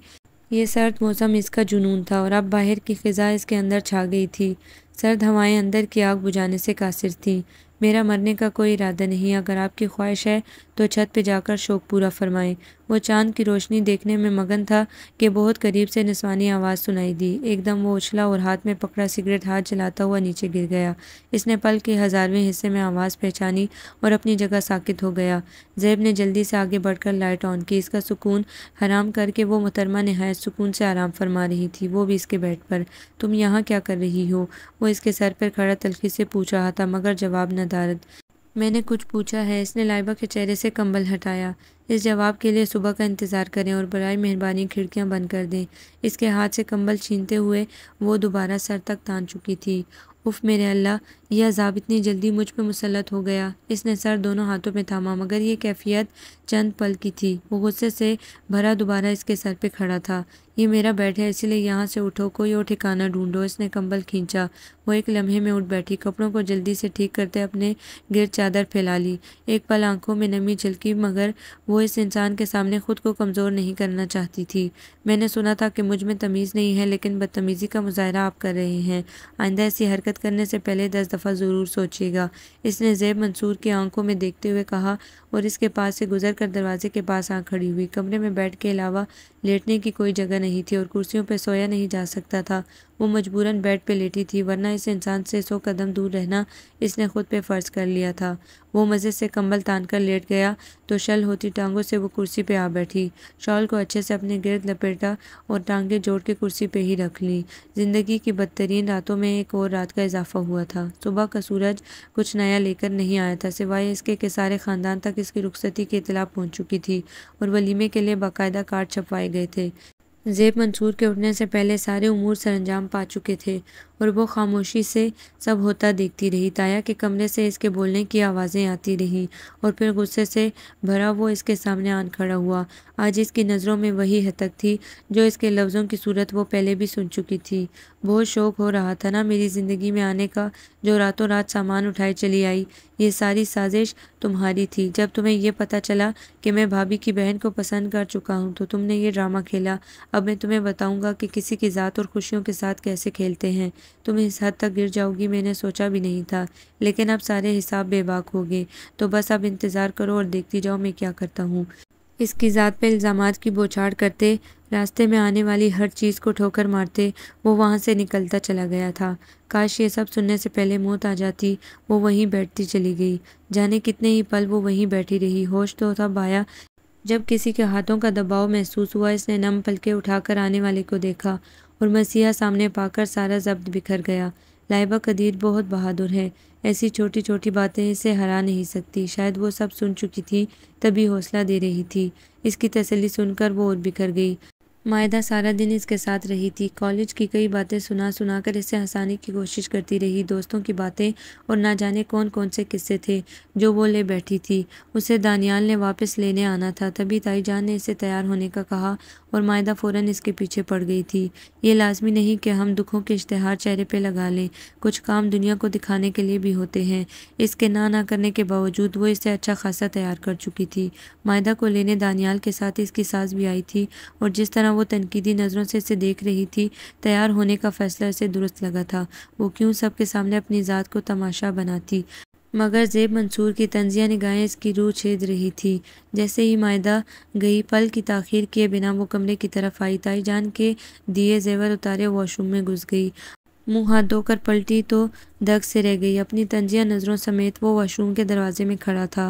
ये सर्द मौसम इसका जुनून था और अब बाहर की फ़िज़ा इसके अंदर छा गई थी सर्द हवाएं अंदर की आग बुझाने से कासिर थीं मेरा मरने का कोई इरादा नहीं अगर आपकी ख्वाहिश है तो छत पे जाकर शौक पूरा फरमाएं वो चांद की रोशनी देखने में मगन था कि बहुत करीब से निस्वानी आवाज़ सुनाई दी एकदम वो उछला और हाथ में पकड़ा सिगरेट हाथ जलाता हुआ नीचे गिर गया इसने पल के हज़ारवें हिस्से में आवाज़ पहचानी और अपनी जगह साकित हो गया जैब ने जल्दी से आगे बढ़कर लाइट ऑन की इसका सुकून हराम करके वो मुतरमा नहायत सुकून से आराम फरमा रही थी वो भी इसके बेड पर तुम यहाँ क्या कर रही हो वो इसके सर पर खड़ा तलखी से पूछ रहा था मगर जवाब न नदारद मैंने कुछ पूछा है इसने लाइबा के चेहरे से कंबल हटाया इस जवाब के लिए सुबह का इंतज़ार करें और बरए मेहरबानी खिड़कियां बंद कर दें इसके हाथ से कंबल छीनते हुए वो दोबारा सर तक तान चुकी थी उफ मेरे अल्लाह यह अजाब इतनी जल्दी मुझ पर मुसलत हो गया इसने सर दोनों हाथों में थामा मगर यह कैफियत चंद पल की थी वो गुस्से से भरा दोबारा इसके सर पे खड़ा था ये मेरा बैठ है इसीलिए यहाँ से उठो कोई और ठिकाना ढूंढो इसने कंबल खींचा वो एक लम्हे में उठ बैठी कपड़ों को जल्दी से ठीक करते अपने गिर चादर फैला ली एक पल आंखों में नमी झलकी मगर वो इस इंसान के सामने खुद को कमज़ोर नहीं करना चाहती थी मैंने सुना था कि मुझ में तमीज़ नहीं है लेकिन बदतमीज़ी का मुजाहरा आप कर रहे हैं आइंदा ऐसी हरकत करने से पहले दस दफ़ा ज़रूर सोचिएगा इसने जैब मंसूर की आंखों में देखते हुए कहा और इसके पास से गुजर कर दरवाजे के पास आँख खड़ी हुई कमरे में बेड के अलावा लेटने की कोई जगह नहीं थी और कुर्सियों पर सोया नहीं जा सकता था वो मजबूरन बेड पे लेटी थी वरना इस इंसान से सौ कदम दूर रहना इसने खुद पे फ़र्ज़ कर लिया था वो मज़े से कंबल तान कर लेट गया तो शल होती टांगों से वो कुर्सी पे आ बैठी शॉल को अच्छे से अपने गिरद लपेटा और टांगें जोड़ के कुर्सी पे ही रख ली ज़िंदगी की बदतरीन रातों में एक और रात का इजाफा हुआ था सुबह का सूरज कुछ नया लेकर नहीं आया था सिवाय इसके के सारे ख़ानदान तक इसकी रुखसती की इतला पहुँच चुकी थी और वलीमे के लिए बाकायदा कार्ड छपवाए गए थे ज़ेब मंसूर के उठने से पहले सारे उमूर सरंजाम पा चुके थे और वो खामोशी से सब होता देखती रही ताया के कमरे से इसके बोलने की आवाज़ें आती रहीं और फिर गुस्से से भरा वो इसके सामने आन खड़ा हुआ आज इसकी नज़रों में वही हतक थी जो इसके लफ्ज़ों की सूरत वो पहले भी सुन चुकी थी बहुत शौक हो रहा था ना मेरी ज़िंदगी में आने का जो रातों रात सामान उठाए चली आई ये सारी साजिश तुम्हारी थी जब तुम्हें यह पता चला कि मैं भाभी की बहन को पसंद कर चुका हूँ तो तुमने ये ड्रामा खेला अब मैं तुम्हें बताऊँगा कि किसी की ज़ात और खुशियों के साथ कैसे खेलते हैं तुम इस हद तक गिर जाओगी मैंने सोचा भी नहीं था लेकिन अब सारे हिसाब बेबाक हो गए तो बस अब इंतज़ार करो और देखती जाओ मैं क्या करता हूँ इसकी ज़ात पर इल्ज़ाम की बोछाड़ करते रास्ते में आने वाली हर चीज़ को ठोकर मारते वो वहाँ से निकलता चला गया था काश ये सब सुनने से पहले मौत आ जाती वो वहीं बैठती चली गई जाने कितने ही पल वो वहीं बैठी रही होश तो था बाया जब किसी के हाथों का दबाव महसूस हुआ इसने नम पलके उठाकर आने वाले को देखा और मसीहा सामने पाकर सारा जब्त बिखर गया लाइबा कदीर बहुत बहादुर है ऐसी छोटी छोटी बातें इसे हरा नहीं सकती शायद वो सब सुन चुकी थी तभी हौसला दे रही थी इसकी तसली सुनकर वो और बिखर गई मायदा सारा दिन इसके साथ रही थी कॉलेज की कई बातें सुना सुना कर इसे हंसाने की कोशिश करती रही दोस्तों की बातें और ना जाने कौन कौन से किस्से थे जो वो ले बैठी थी उसे दानियाल ने वापस लेने आना था तभी ताई जान ने इसे तैयार होने का कहा और मायदा फ़ौर इसके पीछे पड़ गई थी ये लाजमी नहीं कि हम दुखों के इश्तहार चेहरे पर लगा लें कुछ काम दुनिया को दिखाने के लिए भी होते हैं इसके ना ना करने के बावजूद वो इसे अच्छा खासा तैयार कर चुकी थी मायदा को लेने दानियाल के साथ इसकी सास भी आई थी और जिस तरह वो तनकीदी नज़रों से इसे देख रही थी तैयार होने का फ़ैसला इसे दुरुस्त लगा था वो क्यों सब के सामने अपनी ज़ात को तमाशा बनाती मगर जेब मंसूर की तंजिया निगाहें इसकी रूह छेद रही थी जैसे ही मायदा गई पल की ताखीर किए बिना वो कमरे की तरफ आई ताई जान के दिए जेवर उतारे वॉशरूम में घुस गई मुंह हाथ धोकर पलटी तो दग से रह गई अपनी तंजिया नज़रों समेत वो वॉशरूम के दरवाजे में खड़ा था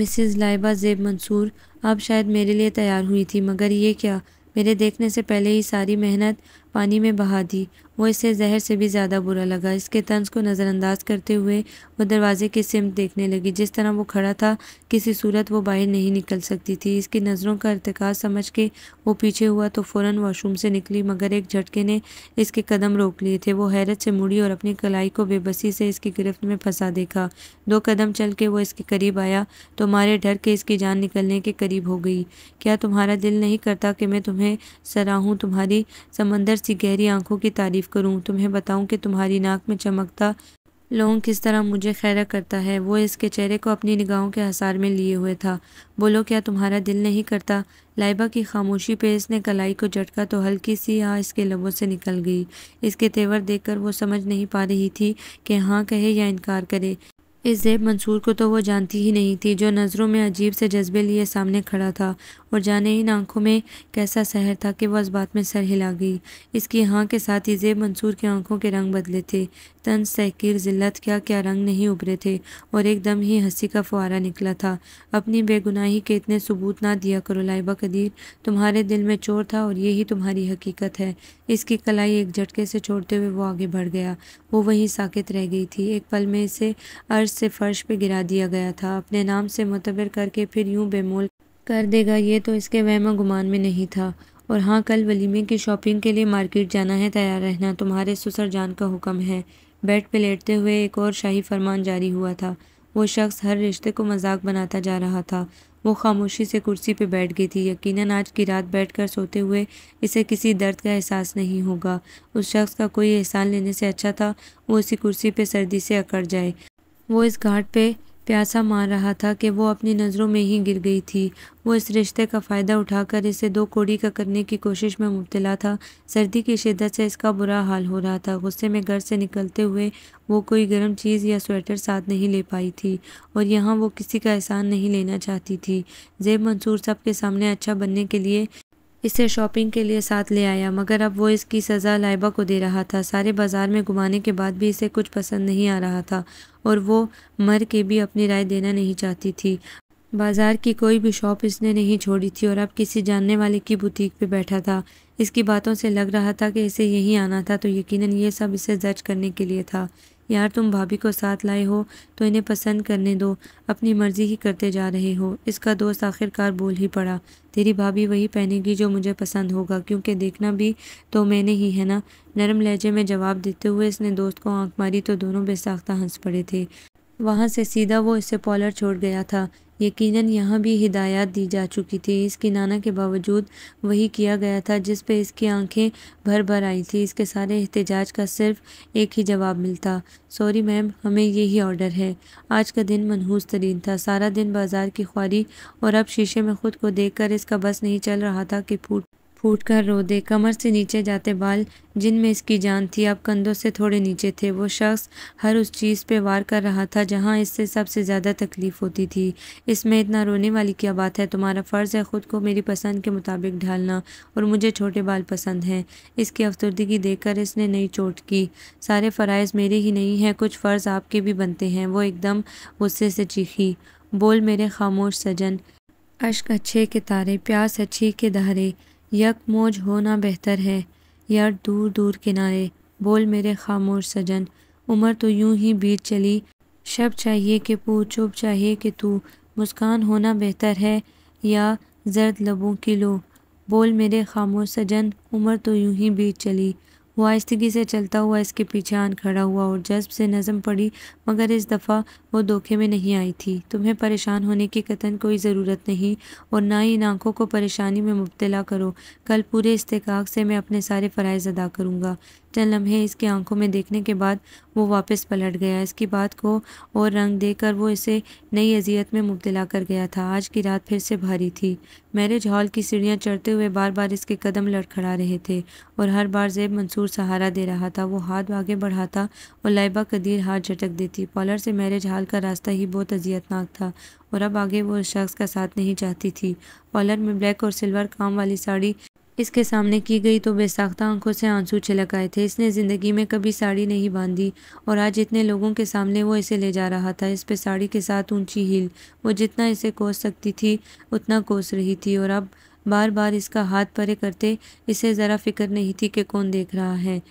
मिसिज़ लाइबा जेब मंसूर अब शायद मेरे लिए तैयार हुई थी मगर ये क्या मेरे देखने से पहले ही सारी मेहनत पानी में बहा दी वो इसे जहर से भी ज़्यादा बुरा लगा इसके तंज को नज़रअंदाज करते हुए वो दरवाजे की सिमत देखने लगी जिस तरह वो खड़ा था किसी सूरत वो बाहर नहीं निकल सकती थी इसकी नज़रों का अरतक समझ के वो पीछे हुआ तो फ़ौर वाशरूम से निकली मगर एक झटके ने इसके कदम रोक लिए थे वो हैरत से मुड़ी और अपनी कलाई को बेबसी से इसकी गिरफ्त में फंसा देखा दो कदम चल के वो इसके करीब आया तो मारे डर के इसकी जान निकलने के करीब हो गई क्या तुम्हारा दिल नहीं करता कि मैं तुम्हें सराहूँ तुम्हारी समंदर जैसी गहरी आंखों की तारीफ़ करूं तुम्हें बताऊं कि तुम्हारी नाक में चमकता लोंग किस तरह मुझे खैरा करता है वो इसके चेहरे को अपनी निगाहों के हसार में लिए हुए था बोलो क्या तुम्हारा दिल नहीं करता लाइबा की खामोशी पे इसने कलाई को झटका तो हल्की सी आ हाँ इसके लबों से निकल गई इसके तेवर देखकर वो समझ नहीं पा रही थी कि हाँ कहे या इनकार करे इस जेब मंसूर को तो वो जानती ही नहीं थी जो नज़रों में अजीब से जज्बे लिए सामने खड़ा था और जाने इन आंखों में कैसा सहर था कि वह इस बात में सर हिला गई इसकी हाँ के साथ ही जेब मंसूर की आंखों के रंग बदले थे तन तहकीर ज़िल्लत क्या क्या रंग नहीं उभरे थे और एकदम ही हंसी का फुहारा निकला था अपनी बेगुनाही के इतने सबूत ना दिया करो लाइबा कदीर तुम्हारे दिल में चोर था और यही तुम्हारी हकीकत है इसकी कलाई एक झटके से छोड़ते हुए वो आगे बढ़ गया वो वहीं साकित रह गई थी एक पल में इसे अर्श से फर्श पर गिरा दिया गया था अपने नाम से मुतबर करके फिर यूं बेमोल कर देगा ये तो इसके वहम गुमान में नहीं था और हाँ कल वलीमे की शॉपिंग के लिए मार्केट जाना है तैयार रहना तुम्हारे सुसर जान का हुक्म है बेड पे लेटते हुए एक और शाही फरमान जारी हुआ था वो शख्स हर रिश्ते को मजाक बनाता जा रहा था वो खामोशी से कुर्सी पे बैठ गई थी यकीनन आज की रात बैठकर सोते हुए इसे किसी दर्द का एहसास नहीं होगा उस शख्स का कोई एहसान लेने से अच्छा था वो इसी कुर्सी पर सर्दी से अकड़ जाए वो इस घाट पर प्यासा मार रहा था कि वो अपनी नज़रों में ही गिर गई थी वो इस रिश्ते का फ़ायदा उठाकर इसे दो कोड़ी का करने की कोशिश में मुबतला था सर्दी की शिदत से इसका बुरा हाल हो रहा था गुस्से में घर से निकलते हुए वो कोई गर्म चीज़ या स्वेटर साथ नहीं ले पाई थी और यहाँ वो किसी का एहसान नहीं लेना चाहती थी जेब मंसूर सब के सामने अच्छा बनने के लिए इसे शॉपिंग के लिए साथ ले आया मगर अब वो इसकी सज़ा लाइबा को दे रहा था सारे बाज़ार में घुमाने के बाद भी इसे कुछ पसंद नहीं आ रहा था और वो मर के भी अपनी राय देना नहीं चाहती थी बाज़ार की कोई भी शॉप इसने नहीं छोड़ी थी और अब किसी जानने वाले की बुटीक पे बैठा था इसकी बातों से लग रहा था कि इसे यहीं आना था तो यकीनन ये सब इसे जज करने के लिए था यार तुम भाभी को साथ लाए हो तो इन्हें पसंद करने दो अपनी मर्ज़ी ही करते जा रहे हो इसका दोस्त आखिरकार बोल ही पड़ा तेरी भाभी वही पहनेगी जो मुझे पसंद होगा क्योंकि देखना भी तो मैंने ही है ना नरम लहजे में जवाब देते हुए इसने दोस्त को आंख मारी तो दोनों बेसाख्ता हंस पड़े थे वहाँ से सीधा वो इसे पॉलर छोड़ गया था यकीनन यहाँ भी हिदायत दी जा चुकी थी इसकी नाना के बावजूद वही किया गया था जिस पे इसकी आंखें भर भर आई थी इसके सारे एहतजाज का सिर्फ एक ही जवाब मिलता सॉरी मैम हमें यही ऑर्डर है आज का दिन मनहूस तरीन था सारा दिन बाजार की ख्वारी और अब शीशे में ख़ुद को देखकर इसका बस नहीं चल रहा था कि फूट फूट कर रो दे कमर से नीचे जाते बाल जिनमें इसकी जान थी अब कंधों से थोड़े नीचे थे वो शख्स हर उस चीज़ पे वार कर रहा था जहाँ इससे सबसे ज़्यादा तकलीफ़ होती थी इसमें इतना रोने वाली क्या बात है तुम्हारा फ़र्ज़ है ख़ुद को मेरी पसंद के मुताबिक ढालना और मुझे छोटे बाल पसंद हैं इसकी अफसरदगी देखकर इसने नई चोट की सारे फ़रज़ मेरे ही नहीं हैं कुछ फ़र्ज़ आपके भी बनते हैं वो एकदम गुस्से से चीखी बोल मेरे खामोश सजन अश्क अच्छे के तारे प्यास अच्छी के दहरे यक मौज होना बेहतर है यार दूर दूर किनारे बोल मेरे खामोश सजन उम्र तो यूं ही बीत चली शब चाहिए कि पू चुप चाहिए कि तू मुस्कान होना बेहतर है या जर्द लबों की लो बोल मेरे खामोश सजन उम्र तो यूं ही बीत चली वह आहिस्तगी से चलता हुआ इसके पीछे आन खड़ा हुआ और जज्ब से नज़म पड़ी मगर इस दफ़ा वो धोखे में नहीं आई थी तुम्हें परेशान होने की कतन कोई ज़रूरत नहीं और ना ही इन आँखों को परेशानी में मुबतला करो कल पूरे इस्तेकाक से मैं अपने सारे फ़रज़ अदा करूँगा चंद लम्हे इसकी आँखों में देखने के बाद वो वापस पलट गया इसकी बात को और रंग देकर वो इसे नई अजियत में मुबतला कर गया था आज की रात फिर से भारी थी मैरिज हॉल की सीढ़ियाँ चढ़ते हुए बार बार इसके कदम लड़खड़ा रहे थे और हर बार जेब मंसूर सहारा दे रहा था वो हाथ आगे बढ़ाता और लाइबा कदीर हाथ झटक देती पॉलर से मैरिज हॉल का रास्ता ही बहुत अजियतनाक था और अब आगे वो उस शख्स का साथ नहीं चाहती थी पॉलर में ब्लैक और सिल्वर काम वाली साड़ी इसके सामने की गई तो बेसाख्ता आंखों से आंसू छिलक आए थे इसने ज़िंदगी में कभी साड़ी नहीं बांधी और आज इतने लोगों के सामने वो इसे ले जा रहा था इस पे साड़ी के साथ ऊंची हील वो जितना इसे कोस सकती थी उतना कोस रही थी और अब बार बार इसका हाथ परे करते इसे ज़रा फिक्र नहीं थी कि कौन देख रहा है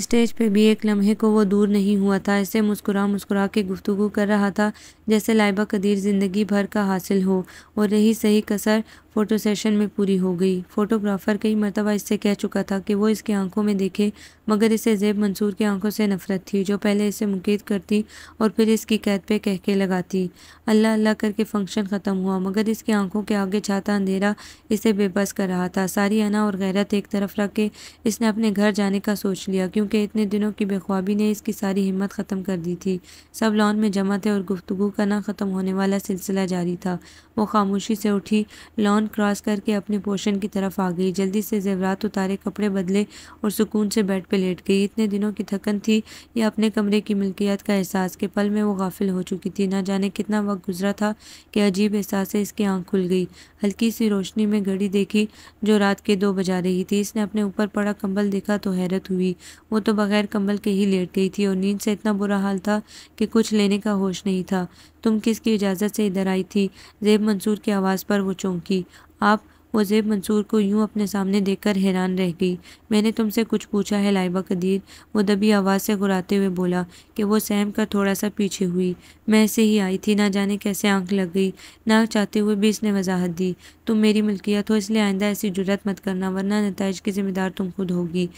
स्टेज पे भी एक लम्हे को वो दूर नहीं हुआ था इसे मुस्कुरा मुस्कुरा के गुफ्तु कर रहा था जैसे लाइबा कदीर ज़िंदगी भर का हासिल हो और रही सही कसर फ़ोटो सेशन में पूरी हो गई फ़ोटोग्राफ़र कई मरतबा इससे कह चुका था कि वो इसकी आंखों में देखे मगर इसे जेब मंसूर की आंखों से नफरत थी जो पहले इसे मुकीद करती और फिर इसकी कैद पे कहके लगाती अल्लाह अल्लाह करके फ़ंक्शन ख़त्म हुआ मगर इसकी आंखों के आगे छाता अंधेरा इसे बेबस कर रहा था सारी अना और गैरत एक तरफ रख के इसने अपने घर जाने का सोच लिया क्योंकि इतने दिनों की बेख्वाबी ने इसकी सारी हिम्मत ख़त्म कर दी थी सब लॉन में जमा थे और गुफ्तु का ना ख़त्म होने वाला सिलसिला जारी था वो खामोशी से उठी लॉन क्रॉस करके अपने पोशन की तरफ आ गई जल्दी से जेवरात उतारे कपड़े बदले और सुकून से बेड पर लेट गई इतने दिनों की थकन थी या अपने कमरे की मिल्कियत का एहसास के पल में वो गाफिल हो चुकी थी ना जाने कितना वक्त गुजरा था कि अजीब एहसास से इसकी आँख खुल गई हल्की सी रोशनी में घड़ी देखी जो रात के दो बजा रही थी इसने अपने ऊपर पड़ा कंबल देखा तो हैरत हुई वो तो बगैर कंबल के ही लेट गई थी और नींद से इतना बुरा हाल था कि कुछ लेने का होश नहीं था तुम किसकी इजाज़त से इधर आई थी जेब मंसूर की आवाज़ पर वो चौंकी आप वो जेब मंसूर को यूं अपने सामने देखकर हैरान रह गई मैंने तुमसे कुछ पूछा है लाइबा कदीर वो दबी आवाज़ से घुराते हुए बोला कि वो सहम कर थोड़ा सा पीछे हुई मैं ऐसे ही आई थी ना जाने कैसे आंख लग गई ना चाहते हुए भी इसने वजाहत दी तुम मेरी मिल्कियत हो इसलिए आइंदा ऐसी जुरत मत करना वरना नतज की ज़िम्मेदार तुम खुद होगी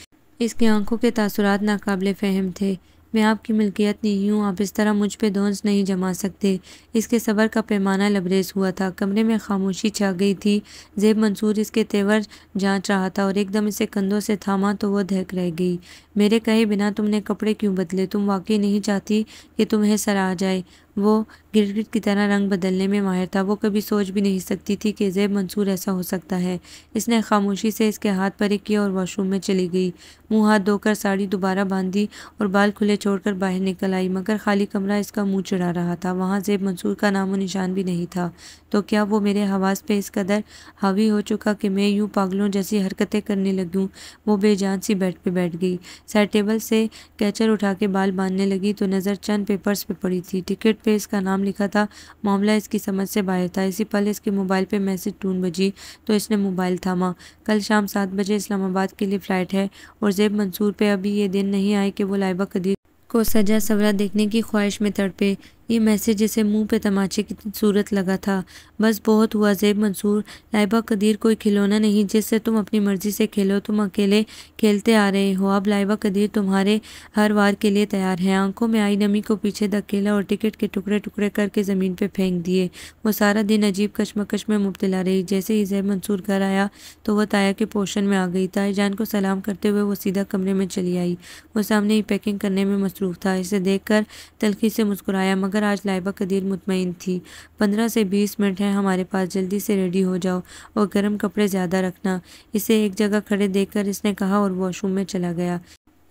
इसकी आंखों के तासुरात नाकबिल फहम थे मैं आपकी मिल्कियत नहीं हूँ आप इस तरह मुझ पर दोंस नहीं जमा सकते इसके सबर का पैमाना लबरेज हुआ था कमरे में खामोशी छा गई थी जेब मंसूर इसके तेवर जांच रहा था और एकदम इसे कंधों से थामा तो वह धहक रह गई मेरे कहे बिना तुमने कपड़े क्यों बदले तुम वाकई नहीं चाहती कि तुम्हें सर आ जाए वो गिरगिट की तरह रंग बदलने में माहिर था वो कभी सोच भी नहीं सकती थी कि ज़ेब मंसूर ऐसा हो सकता है इसने खामोशी से इसके हाथ परे किया और वॉशरूम में चली गई मुंह हाथ धोकर साड़ी दोबारा बांधी और बाल खुले छोड़कर बाहर निकल आई मगर खाली कमरा इसका मुंह चढ़ा रहा था वहाँ ज़ेब मंसूर का नामो निशान भी नहीं था तो क्या वो मेरे हवास पर इस कदर हावी हो चुका कि मैं यूँ पागलों जैसी हरकतें करने लगूँ वो बेजान सी बेड पर बैठ गई साइड टेबल से कैचर उठा के बाल बांधने लगी तो नज़र चंद पेपर्स पर पड़ी थी टिकट पे इसका नाम लिखा था मामला इसकी समझ से बाहर था इसी पल इसके मोबाइल पे मैसेज टून बजी तो इसने मोबाइल थामा कल शाम सात बजे इस्लामाबाद के लिए फ़्लाइट है और जेब मंसूर पे अभी ये दिन नहीं आए कि वो लाइबा कदीर को सजा सवरा देखने की ख्वाहिश में तड़पे ये मैसेज जैसे मुंह पे तमाचे की सूरत लगा था बस बहुत हुआ जेब मंसूर लाइबा कदीर कोई खिलौना नहीं जिससे तुम अपनी मर्जी से खेलो तुम अकेले खेलते आ रहे हो अब लाइबा कदीर तुम्हारे हर वार के लिए तैयार है आंखों में आई नमी को पीछे धकेला और टिकट के टुकड़े टुकड़े करके ज़मीन पर फेंक दिए वो सारा दिन अजीब कशमकश में मुबतला रही जैसे ही जैब मंसूर घर आया तो वह ताया के पोषण में आ गई जान को सलाम करते हुए वो सीधा कमरे में चली आई वो सामने ही पैकिंग करने में मसरूफ़ था इसे देख कर तलखी से मुस्कुराया मगर मगर आज लाइबा कदीर मुतमिन थी पंद्रह से बीस मिनट हैं हमारे पास जल्दी से रेडी हो जाओ और गर्म कपड़े ज़्यादा रखना इसे एक जगह खड़े देखकर इसने कहा और वॉशरूम में चला गया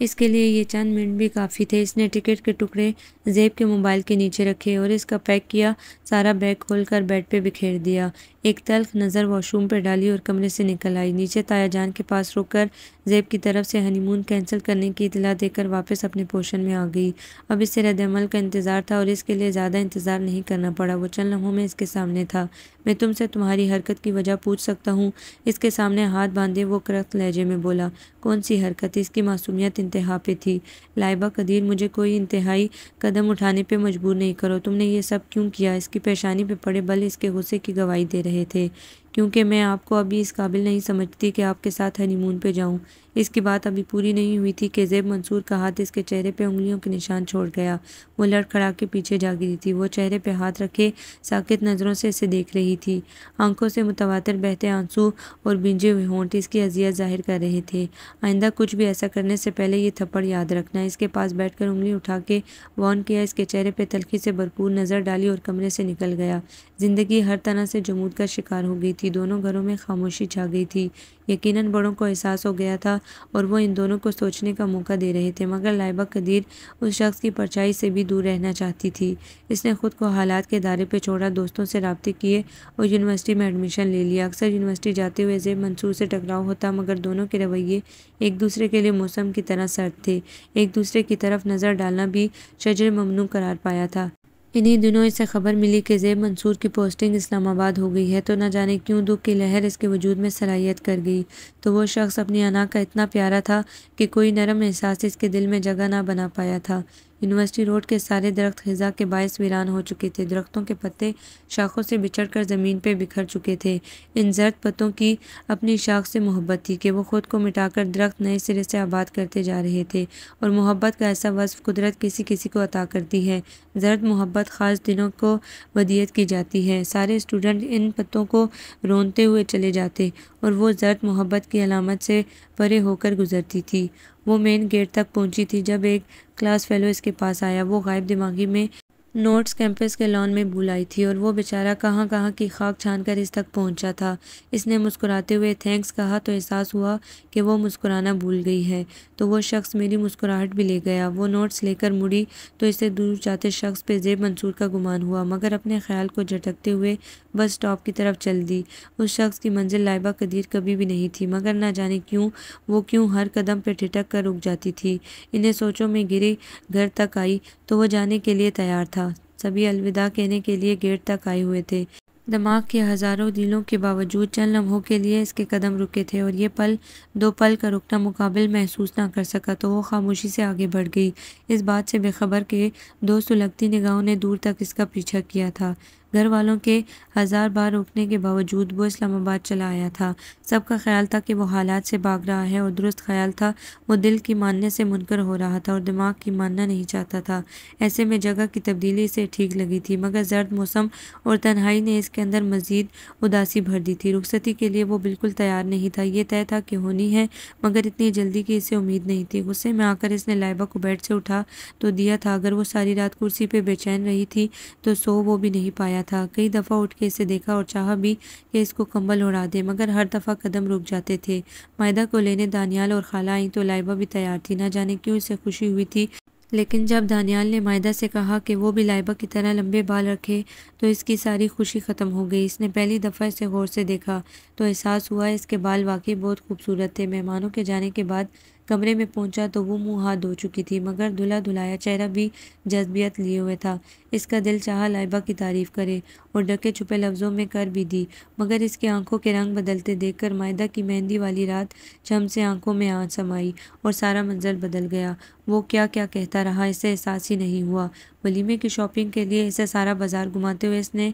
इसके लिए ये चंद मिनट भी काफ़ी थे इसने टिकट के टुकड़े जेब के मोबाइल के नीचे रखे और इसका पैक किया सारा बैग खोलकर बेड पे बिखेर दिया एक तल्ख नज़र वॉशरूम पर डाली और कमरे से निकल आई नीचे ताया जान के पास कर जेब की तरफ से हनीमून कैंसिल करने की इतला देकर वापस अपने पोशन में आ गई अब इससे रदमल का इंतज़ार था और इसके लिए ज़्यादा इंतज़ार नहीं करना पड़ा वो चल लम्हों में इसके सामने था मैं तुमसे तुम्हारी हरकत की वजह पूछ सकता हूँ इसके सामने हाथ बांधे वो करख्त लहजे में बोला कौन सी हरकत इसकी मासूमियत इंतहा पे थी लाइबा कदीर मुझे कोई इंतहाई कदम उठाने पर मजबूर नहीं करो तुमने ये सब क्यों किया इसकी पेशानी पर पड़े बल इसके गुस्से की गवाही दे रहे रहे थे क्योंकि मैं आपको अभी इस काबिल नहीं समझती कि आपके साथ हनीमून पे जाऊं इसकी बात अभी पूरी नहीं हुई थी कि जेब मंसूर का हाथ इसके चेहरे पर उंगलियों के निशान छोड़ गया वो लड़खड़ा के पीछे जा गिरी थी वो चेहरे पर हाथ रखे साकित नज़रों से इसे देख रही थी आंखों से मुतवातर बहते आंसू और बिंजे हुए होंठ इसकी अजियत जाहिर कर रहे थे आइंदा कुछ भी ऐसा करने से पहले ये थप्पड़ याद रखना इसके पास बैठ कर उंगली उठा के वॉन किया इसके चेहरे पर तलखी से भरपूर नज़र डाली और कमरे से निकल गया ज़िंदगी हर तरह से जमूद का शिकार हो गई थी दोनों घरों में खामोशी छा गई थी यकीनन बड़ों को एहसास हो गया था और वो इन दोनों को सोचने का मौका दे रहे थे मगर लाइबा कदीर उस शख्स की परछाई से भी दूर रहना चाहती थी इसने ख़ुद को हालात के दायरे पर छोड़ा दोस्तों से रबते किए और यूनिवर्सिटी में एडमिशन ले लिया अक्सर यूनिवर्सिटी जाते हुए जेब मंसूर से टकराव होता मगर दोनों के रवैये एक दूसरे के लिए मौसम की तरह सर्द थे एक दूसरे की तरफ नज़र डालना भी शजर ममनू करार पाया था इन्हीं दिनों इसे खबर मिली कि जेब मंसूर की पोस्टिंग इस्लामाबाद हो गई है तो ना जाने क्यों दुख की लहर इसके वजूद में सलाहियत कर गई तो वो शख्स अपनी अना का इतना प्यारा था कि कोई नरम एहसास इसके दिल में जगह ना बना पाया था यूनिवर्सिटी रोड के सारे दरख्त ख़जा के बायस वीरान हो चुके थे दरख्तों के पत्ते शाखों से बिछड़ कर ज़मीन पर बिखर चुके थे इन जर्द पत्तों की अपनी शाख से मोहब्बत थी कि वो ख़ुद को मिटाकर दरख्त नए सिरे से आबाद करते जा रहे थे और मोहब्बत का ऐसा वसफ कुदरत किसी किसी को अता करती है जर्द मोहब्बत ख़ास दिनों को वदियत की जाती है सारे स्टूडेंट इन पत्तों को रोनते हुए चले जाते और वो जर्द मोहब्बत की अलामत से परे होकर गुजरती थी वो मेन गेट तक पहुंची थी जब एक क्लास फेलो इसके पास आया वो गायब दिमागी में नोट्स कैंपस के लॉन में भूल आई थी और वो बेचारा कहाँ कहाँ की खाक छान कर इस तक पहुँचा था इसने मुस्कुराते हुए थैंक्स कहा तो एहसास हुआ कि वो मुस्कुराना भूल गई है तो वो शख्स मेरी मुस्कुराहट भी ले गया वो नोट्स लेकर मुड़ी तो इसे दूर जाते शख्स पे जेब मंसूर का गुमान हुआ मगर अपने ख्याल को झटकते हुए बस स्टॉप की तरफ चल दी उस शख्स की मंजिल लाइबा कदीर कभी भी नहीं थी मगर ना जाने क्यों वो क्यों हर कदम पर ठिटक कर रुक जाती थी इन्हें सोचों में गिरे घर तक आई तो वह जाने के लिए तैयार था सभी अलविदा कहने के लिए गेट तक आए हुए थे दिमाग के हज़ारों दिलों के बावजूद चंद लम्हों के लिए इसके कदम रुके थे और ये पल दो पल का रुकना मुकाबल महसूस ना कर सका तो वो खामोशी से आगे बढ़ गई इस बात से बेखबर के दो सुलगती निगाहों ने दूर तक इसका पीछा किया था घर वालों के हज़ार बार रोकने के बावजूद वो इस्लामाबाद चला आया था सबका ख्याल था कि वो हालात से भाग रहा है और दुरुस्त ख्याल था वो दिल की मानने से मुनकर हो रहा था और दिमाग की मानना नहीं चाहता था ऐसे में जगह की तब्दीली से ठीक लगी थी मगर जर्द मौसम और तन्हाई ने इसके अंदर मज़ीद उदासी भर दी थी रुखसती के लिए वो बिल्कुल तैयार नहीं था ये तय था कि होनी है मगर इतनी जल्दी की इसे उम्मीद नहीं थी गुस्से में आकर इसने लाइबा को बेड से उठा तो दिया था अगर वो सारी रात कुर्सी पर बेचैन रही थी तो सो वो भी नहीं पाया गया था कई दफ़ा उठ के इसे देखा और चाहा भी कि इसको कंबल उड़ा दे मगर हर दफ़ा कदम रुक जाते थे मायदा को लेने दानियाल और खाला आई तो लाइबा भी तैयार थी ना जाने क्यों इसे खुशी हुई थी लेकिन जब दानियाल ने मायदा से कहा कि वो भी लाइबा की तरह लंबे बाल रखे तो इसकी सारी खुशी ख़त्म हो गई इसने पहली दफ़ा इसे गौर से देखा तो एहसास हुआ इसके बाल वाकई बहुत खूबसूरत थे मेहमानों के जाने के बाद कमरे में पहुंचा तो वो मुंह हाथ धो चुकी थी मगर धुला धुलाया चेहरा भी जज्बियत लिए हुए था इसका दिल चाह लाइबा की तारीफ़ करे और डके छुपे लफ्ज़ों में कर भी दी मगर इसकी आंखों के रंग बदलते देखकर मायदा की मेहंदी वाली रात चम से आंखों में आँच समाई और सारा मंजर बदल गया वो क्या क्या कहता रहा इसे एहसास ही नहीं हुआ वलीमे की शॉपिंग के लिए इसे सारा बाज़ार घुमाते हुए इसने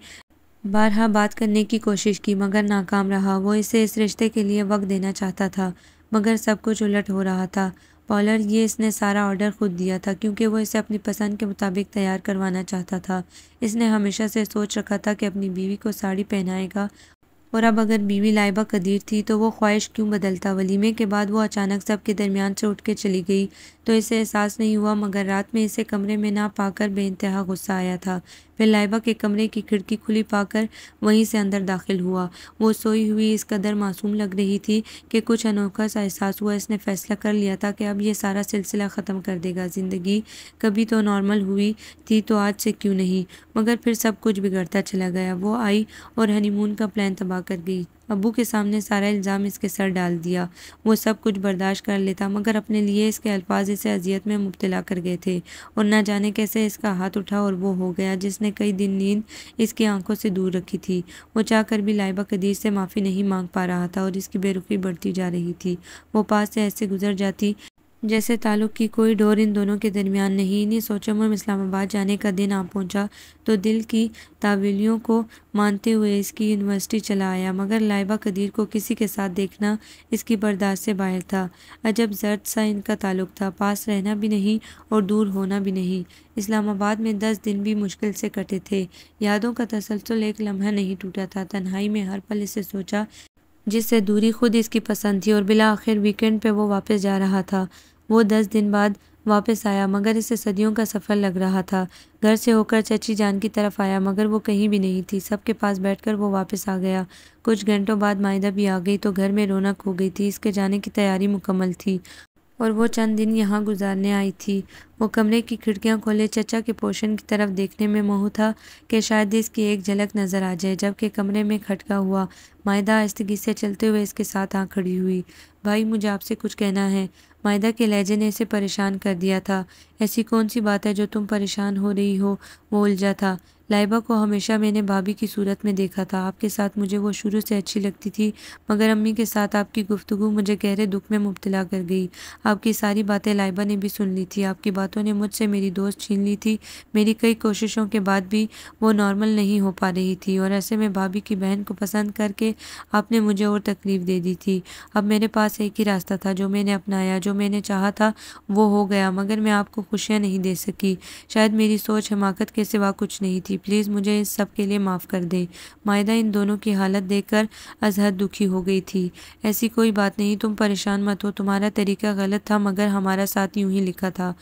बारहा बात करने की कोशिश की मगर नाकाम रहा वो इसे इस रिश्ते के लिए वक्त देना चाहता था मगर सब कुछ उलट हो रहा था पॉलर ये इसने सारा ऑर्डर खुद दिया था क्योंकि वो इसे अपनी पसंद के मुताबिक तैयार करवाना चाहता था इसने हमेशा से सोच रखा था कि अपनी बीवी को साड़ी पहनाएगा और अब अगर बीवी लाइबा कदीर थी तो वो ख्वाहिश क्यों बदलता वलीमे के बाद वो अचानक सब के दरमियान से उठ के चली गई तो इसे एहसास नहीं हुआ मगर रात में इसे कमरे में ना पाकर बेानतहा गुस्सा आया था वह लाइबा के कमरे की खिड़की खुली पाकर वहीं से अंदर दाखिल हुआ वो सोई हुई इस कदर मासूम लग रही थी कि कुछ अनोखा सा एहसास हुआ इसने फैसला कर लिया था कि अब यह सारा सिलसिला ख़त्म कर देगा ज़िंदगी कभी तो नॉर्मल हुई थी तो आज से क्यों नहीं मगर फिर सब कुछ बिगड़ता चला गया वो आई और हनीमून का प्लान तबाह कर गई अबू के सामने सारा इल्ज़ाम इसके सर डाल दिया वो सब कुछ बर्दाश्त कर लेता मगर अपने लिए इसके अल्फाज इसे अजियत में मुबतला कर गए थे और ना जाने कैसे इसका हाथ उठा और वो हो गया जिसने कई दिन नींद इसकी आंखों से दूर रखी थी वो चाह कर भी लाइबा कदीर से माफ़ी नहीं मांग पा रहा था और इसकी बेरुखी बढ़ती जा रही थी वो पास से ऐसे गुजर जाती जैसे ताल्लुक़ की कोई डोर इन दोनों के दरमियान नहीं नहीं सोचा मैं इस्लामाबाद जाने का दिन आ पहुंचा तो दिल की तावीलियों को मानते हुए इसकी यूनिवर्सिटी चला आया मगर लाइबा कदीर को किसी के साथ देखना इसकी बर्दाश्त से बाहर था अजब जर्द सा इनका ताल्लुक था पास रहना भी नहीं और दूर होना भी नहीं इस्लामाबाद में दस दिन भी मुश्किल से कटे थे यादों का तसलसल एक लम्हा नहीं टूटा था तन्हाई में हर पल इसे सोचा जिससे दूरी खुद इसकी पसंद थी और बिला आखिर वीकेंड पे वो वापस जा रहा था वो दस दिन बाद वापस आया मगर इसे सदियों का सफ़र लग रहा था घर से होकर चची जान की तरफ आया मगर वो कहीं भी नहीं थी सबके पास बैठकर वो वापस आ गया कुछ घंटों बाद मायदा भी आ गई तो घर में रौनक हो गई थी इसके जाने की तैयारी मुकम्मल थी और वो चंद दिन यहाँ गुजारने आई थी वो कमरे की खिड़कियाँ खोले चचा के पोषण की तरफ देखने में मोह था कि शायद इसकी एक झलक नज़र आ जाए जबकि कमरे में खटका हुआ मायदा आस्तगी से चलते हुए इसके साथ आ खड़ी हुई भाई मुझे आपसे कुछ कहना है मायदा के लहजे ने इसे परेशान कर दिया था ऐसी कौन सी बात है जो तुम परेशान हो रही हो वो उलझा था लाइबा को हमेशा मैंने भाभी की सूरत में देखा था आपके साथ मुझे वो शुरू से अच्छी लगती थी मगर अम्मी के साथ आपकी गुफ्तु मुझे गहरे दुख में मुबतला कर गई आपकी सारी बातें लाइबा ने भी सुन ली थी आपकी बातों ने मुझसे मेरी दोस्त छीन ली थी मेरी कई कोशिशों के बाद भी वो नॉर्मल नहीं हो पा रही थी और ऐसे में भाभी की बहन को पसंद करके आपने मुझे और तकलीफ़ दे दी थी अब मेरे पास एक ही रास्ता था जो मैंने अपनाया जो मैंने चाहा था वो हो गया मगर मैं आपको खुशियाँ नहीं दे सकी शायद मेरी सोच हमाकत के सिवा कुछ नहीं थी प्लीज़ मुझे इस सब के लिए माफ़ कर दें मायदा इन दोनों की हालत देखकर अजहद दुखी हो गई थी ऐसी कोई बात नहीं तुम परेशान मत हो तुम्हारा तरीका गलत था मगर हमारा साथ यूं ही लिखा था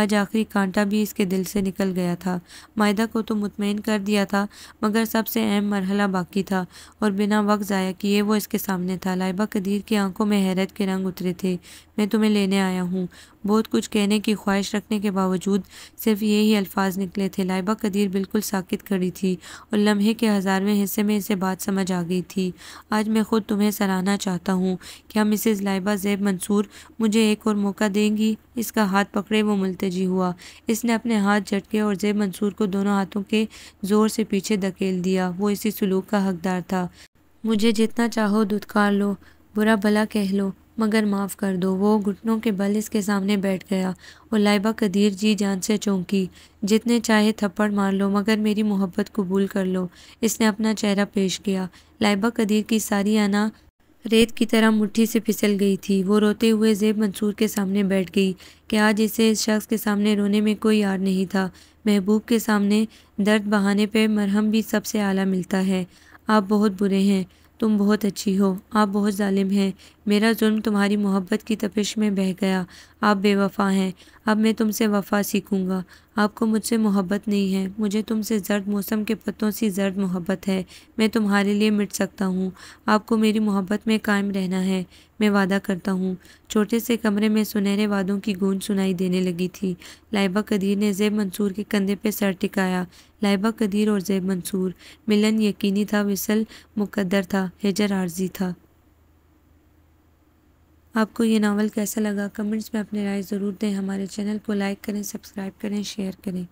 आज आखिरी कांटा भी इसके दिल से निकल गया था माहिदा को तो मुतमिन कर दिया था मगर सबसे अहम मरहला बाकी था और बिना वक्त ज़ाया किए वो इसके सामने था लाइबा कदीर की आंखों में हैरत के रंग उतरे थे मैं तुम्हें लेने आया हूँ बहुत कुछ कहने की ख्वाहिश रखने के बावजूद सिर्फ यही अल्फाज निकले थे लाइबा कदीर बिल्कुल साक साकित करी थी और लम्हे के हज़ारवें हिस्से में इसे बात समझ आ गई थी आज मैं ख़ुद तुम्हें सराहना चाहता हूँ क्या मिसेज़ लाइबा जैब मंसूर मुझे एक और मौका देंगी इसका हाथ पकड़े वो मुलतजी हुआ इसने अपने हाथ झटके और जैब मंसूर को दोनों हाथों के ज़ोर से पीछे धकेल दिया वो इसी सलूक का हकदार था मुझे जितना चाहो दुदकार लो बुरा भला कह लो मगर माफ़ कर दो वो घुटनों के बल इसके सामने बैठ गया और लाइबा कदीर जी जान से चौंकी जितने चाहे थप्पड़ मार लो मगर मेरी मोहब्बत कबूल कर लो इसने अपना चेहरा पेश किया लाइबा कदीर की सारी आना रेत की तरह मुट्ठी से फिसल गई थी वो रोते हुए जेब मंसूर के सामने बैठ गई कि आज इसे इस शख्स के सामने रोने में कोई यार नहीं था महबूब के सामने दर्द बहाने पर मरहम भी सबसे आला मिलता है आप बहुत बुरे हैं तुम बहुत अच्छी हो आप बहुत ालिम हैं मेरा जुल्म तुम्हारी मोहब्बत की तपिश में बह गया आप बेवफा हैं अब मैं तुमसे वफा सीखूंगा आपको मुझसे मोहब्बत नहीं है मुझे तुमसे जर्द मौसम के पत्तों सी जर्द मोहब्बत है मैं तुम्हारे लिए मिट सकता हूँ आपको मेरी मोहब्बत में कायम रहना है मैं वादा करता हूँ छोटे से कमरे में सुनहरे वादों की गूंज सुनाई देने लगी थी लाइबा कदीर ने जैब मंसूर के कंधे पर सर टिकाया लाइबा कदीर और ज़ैब मंसूर मिलन यकीनी था विसल मुकद्दर था हेजर आर्जी था आपको ये नावल कैसा लगा कमेंट्स में अपनी राय ज़रूर दें हमारे चैनल को लाइक करें सब्सक्राइब करें शेयर करें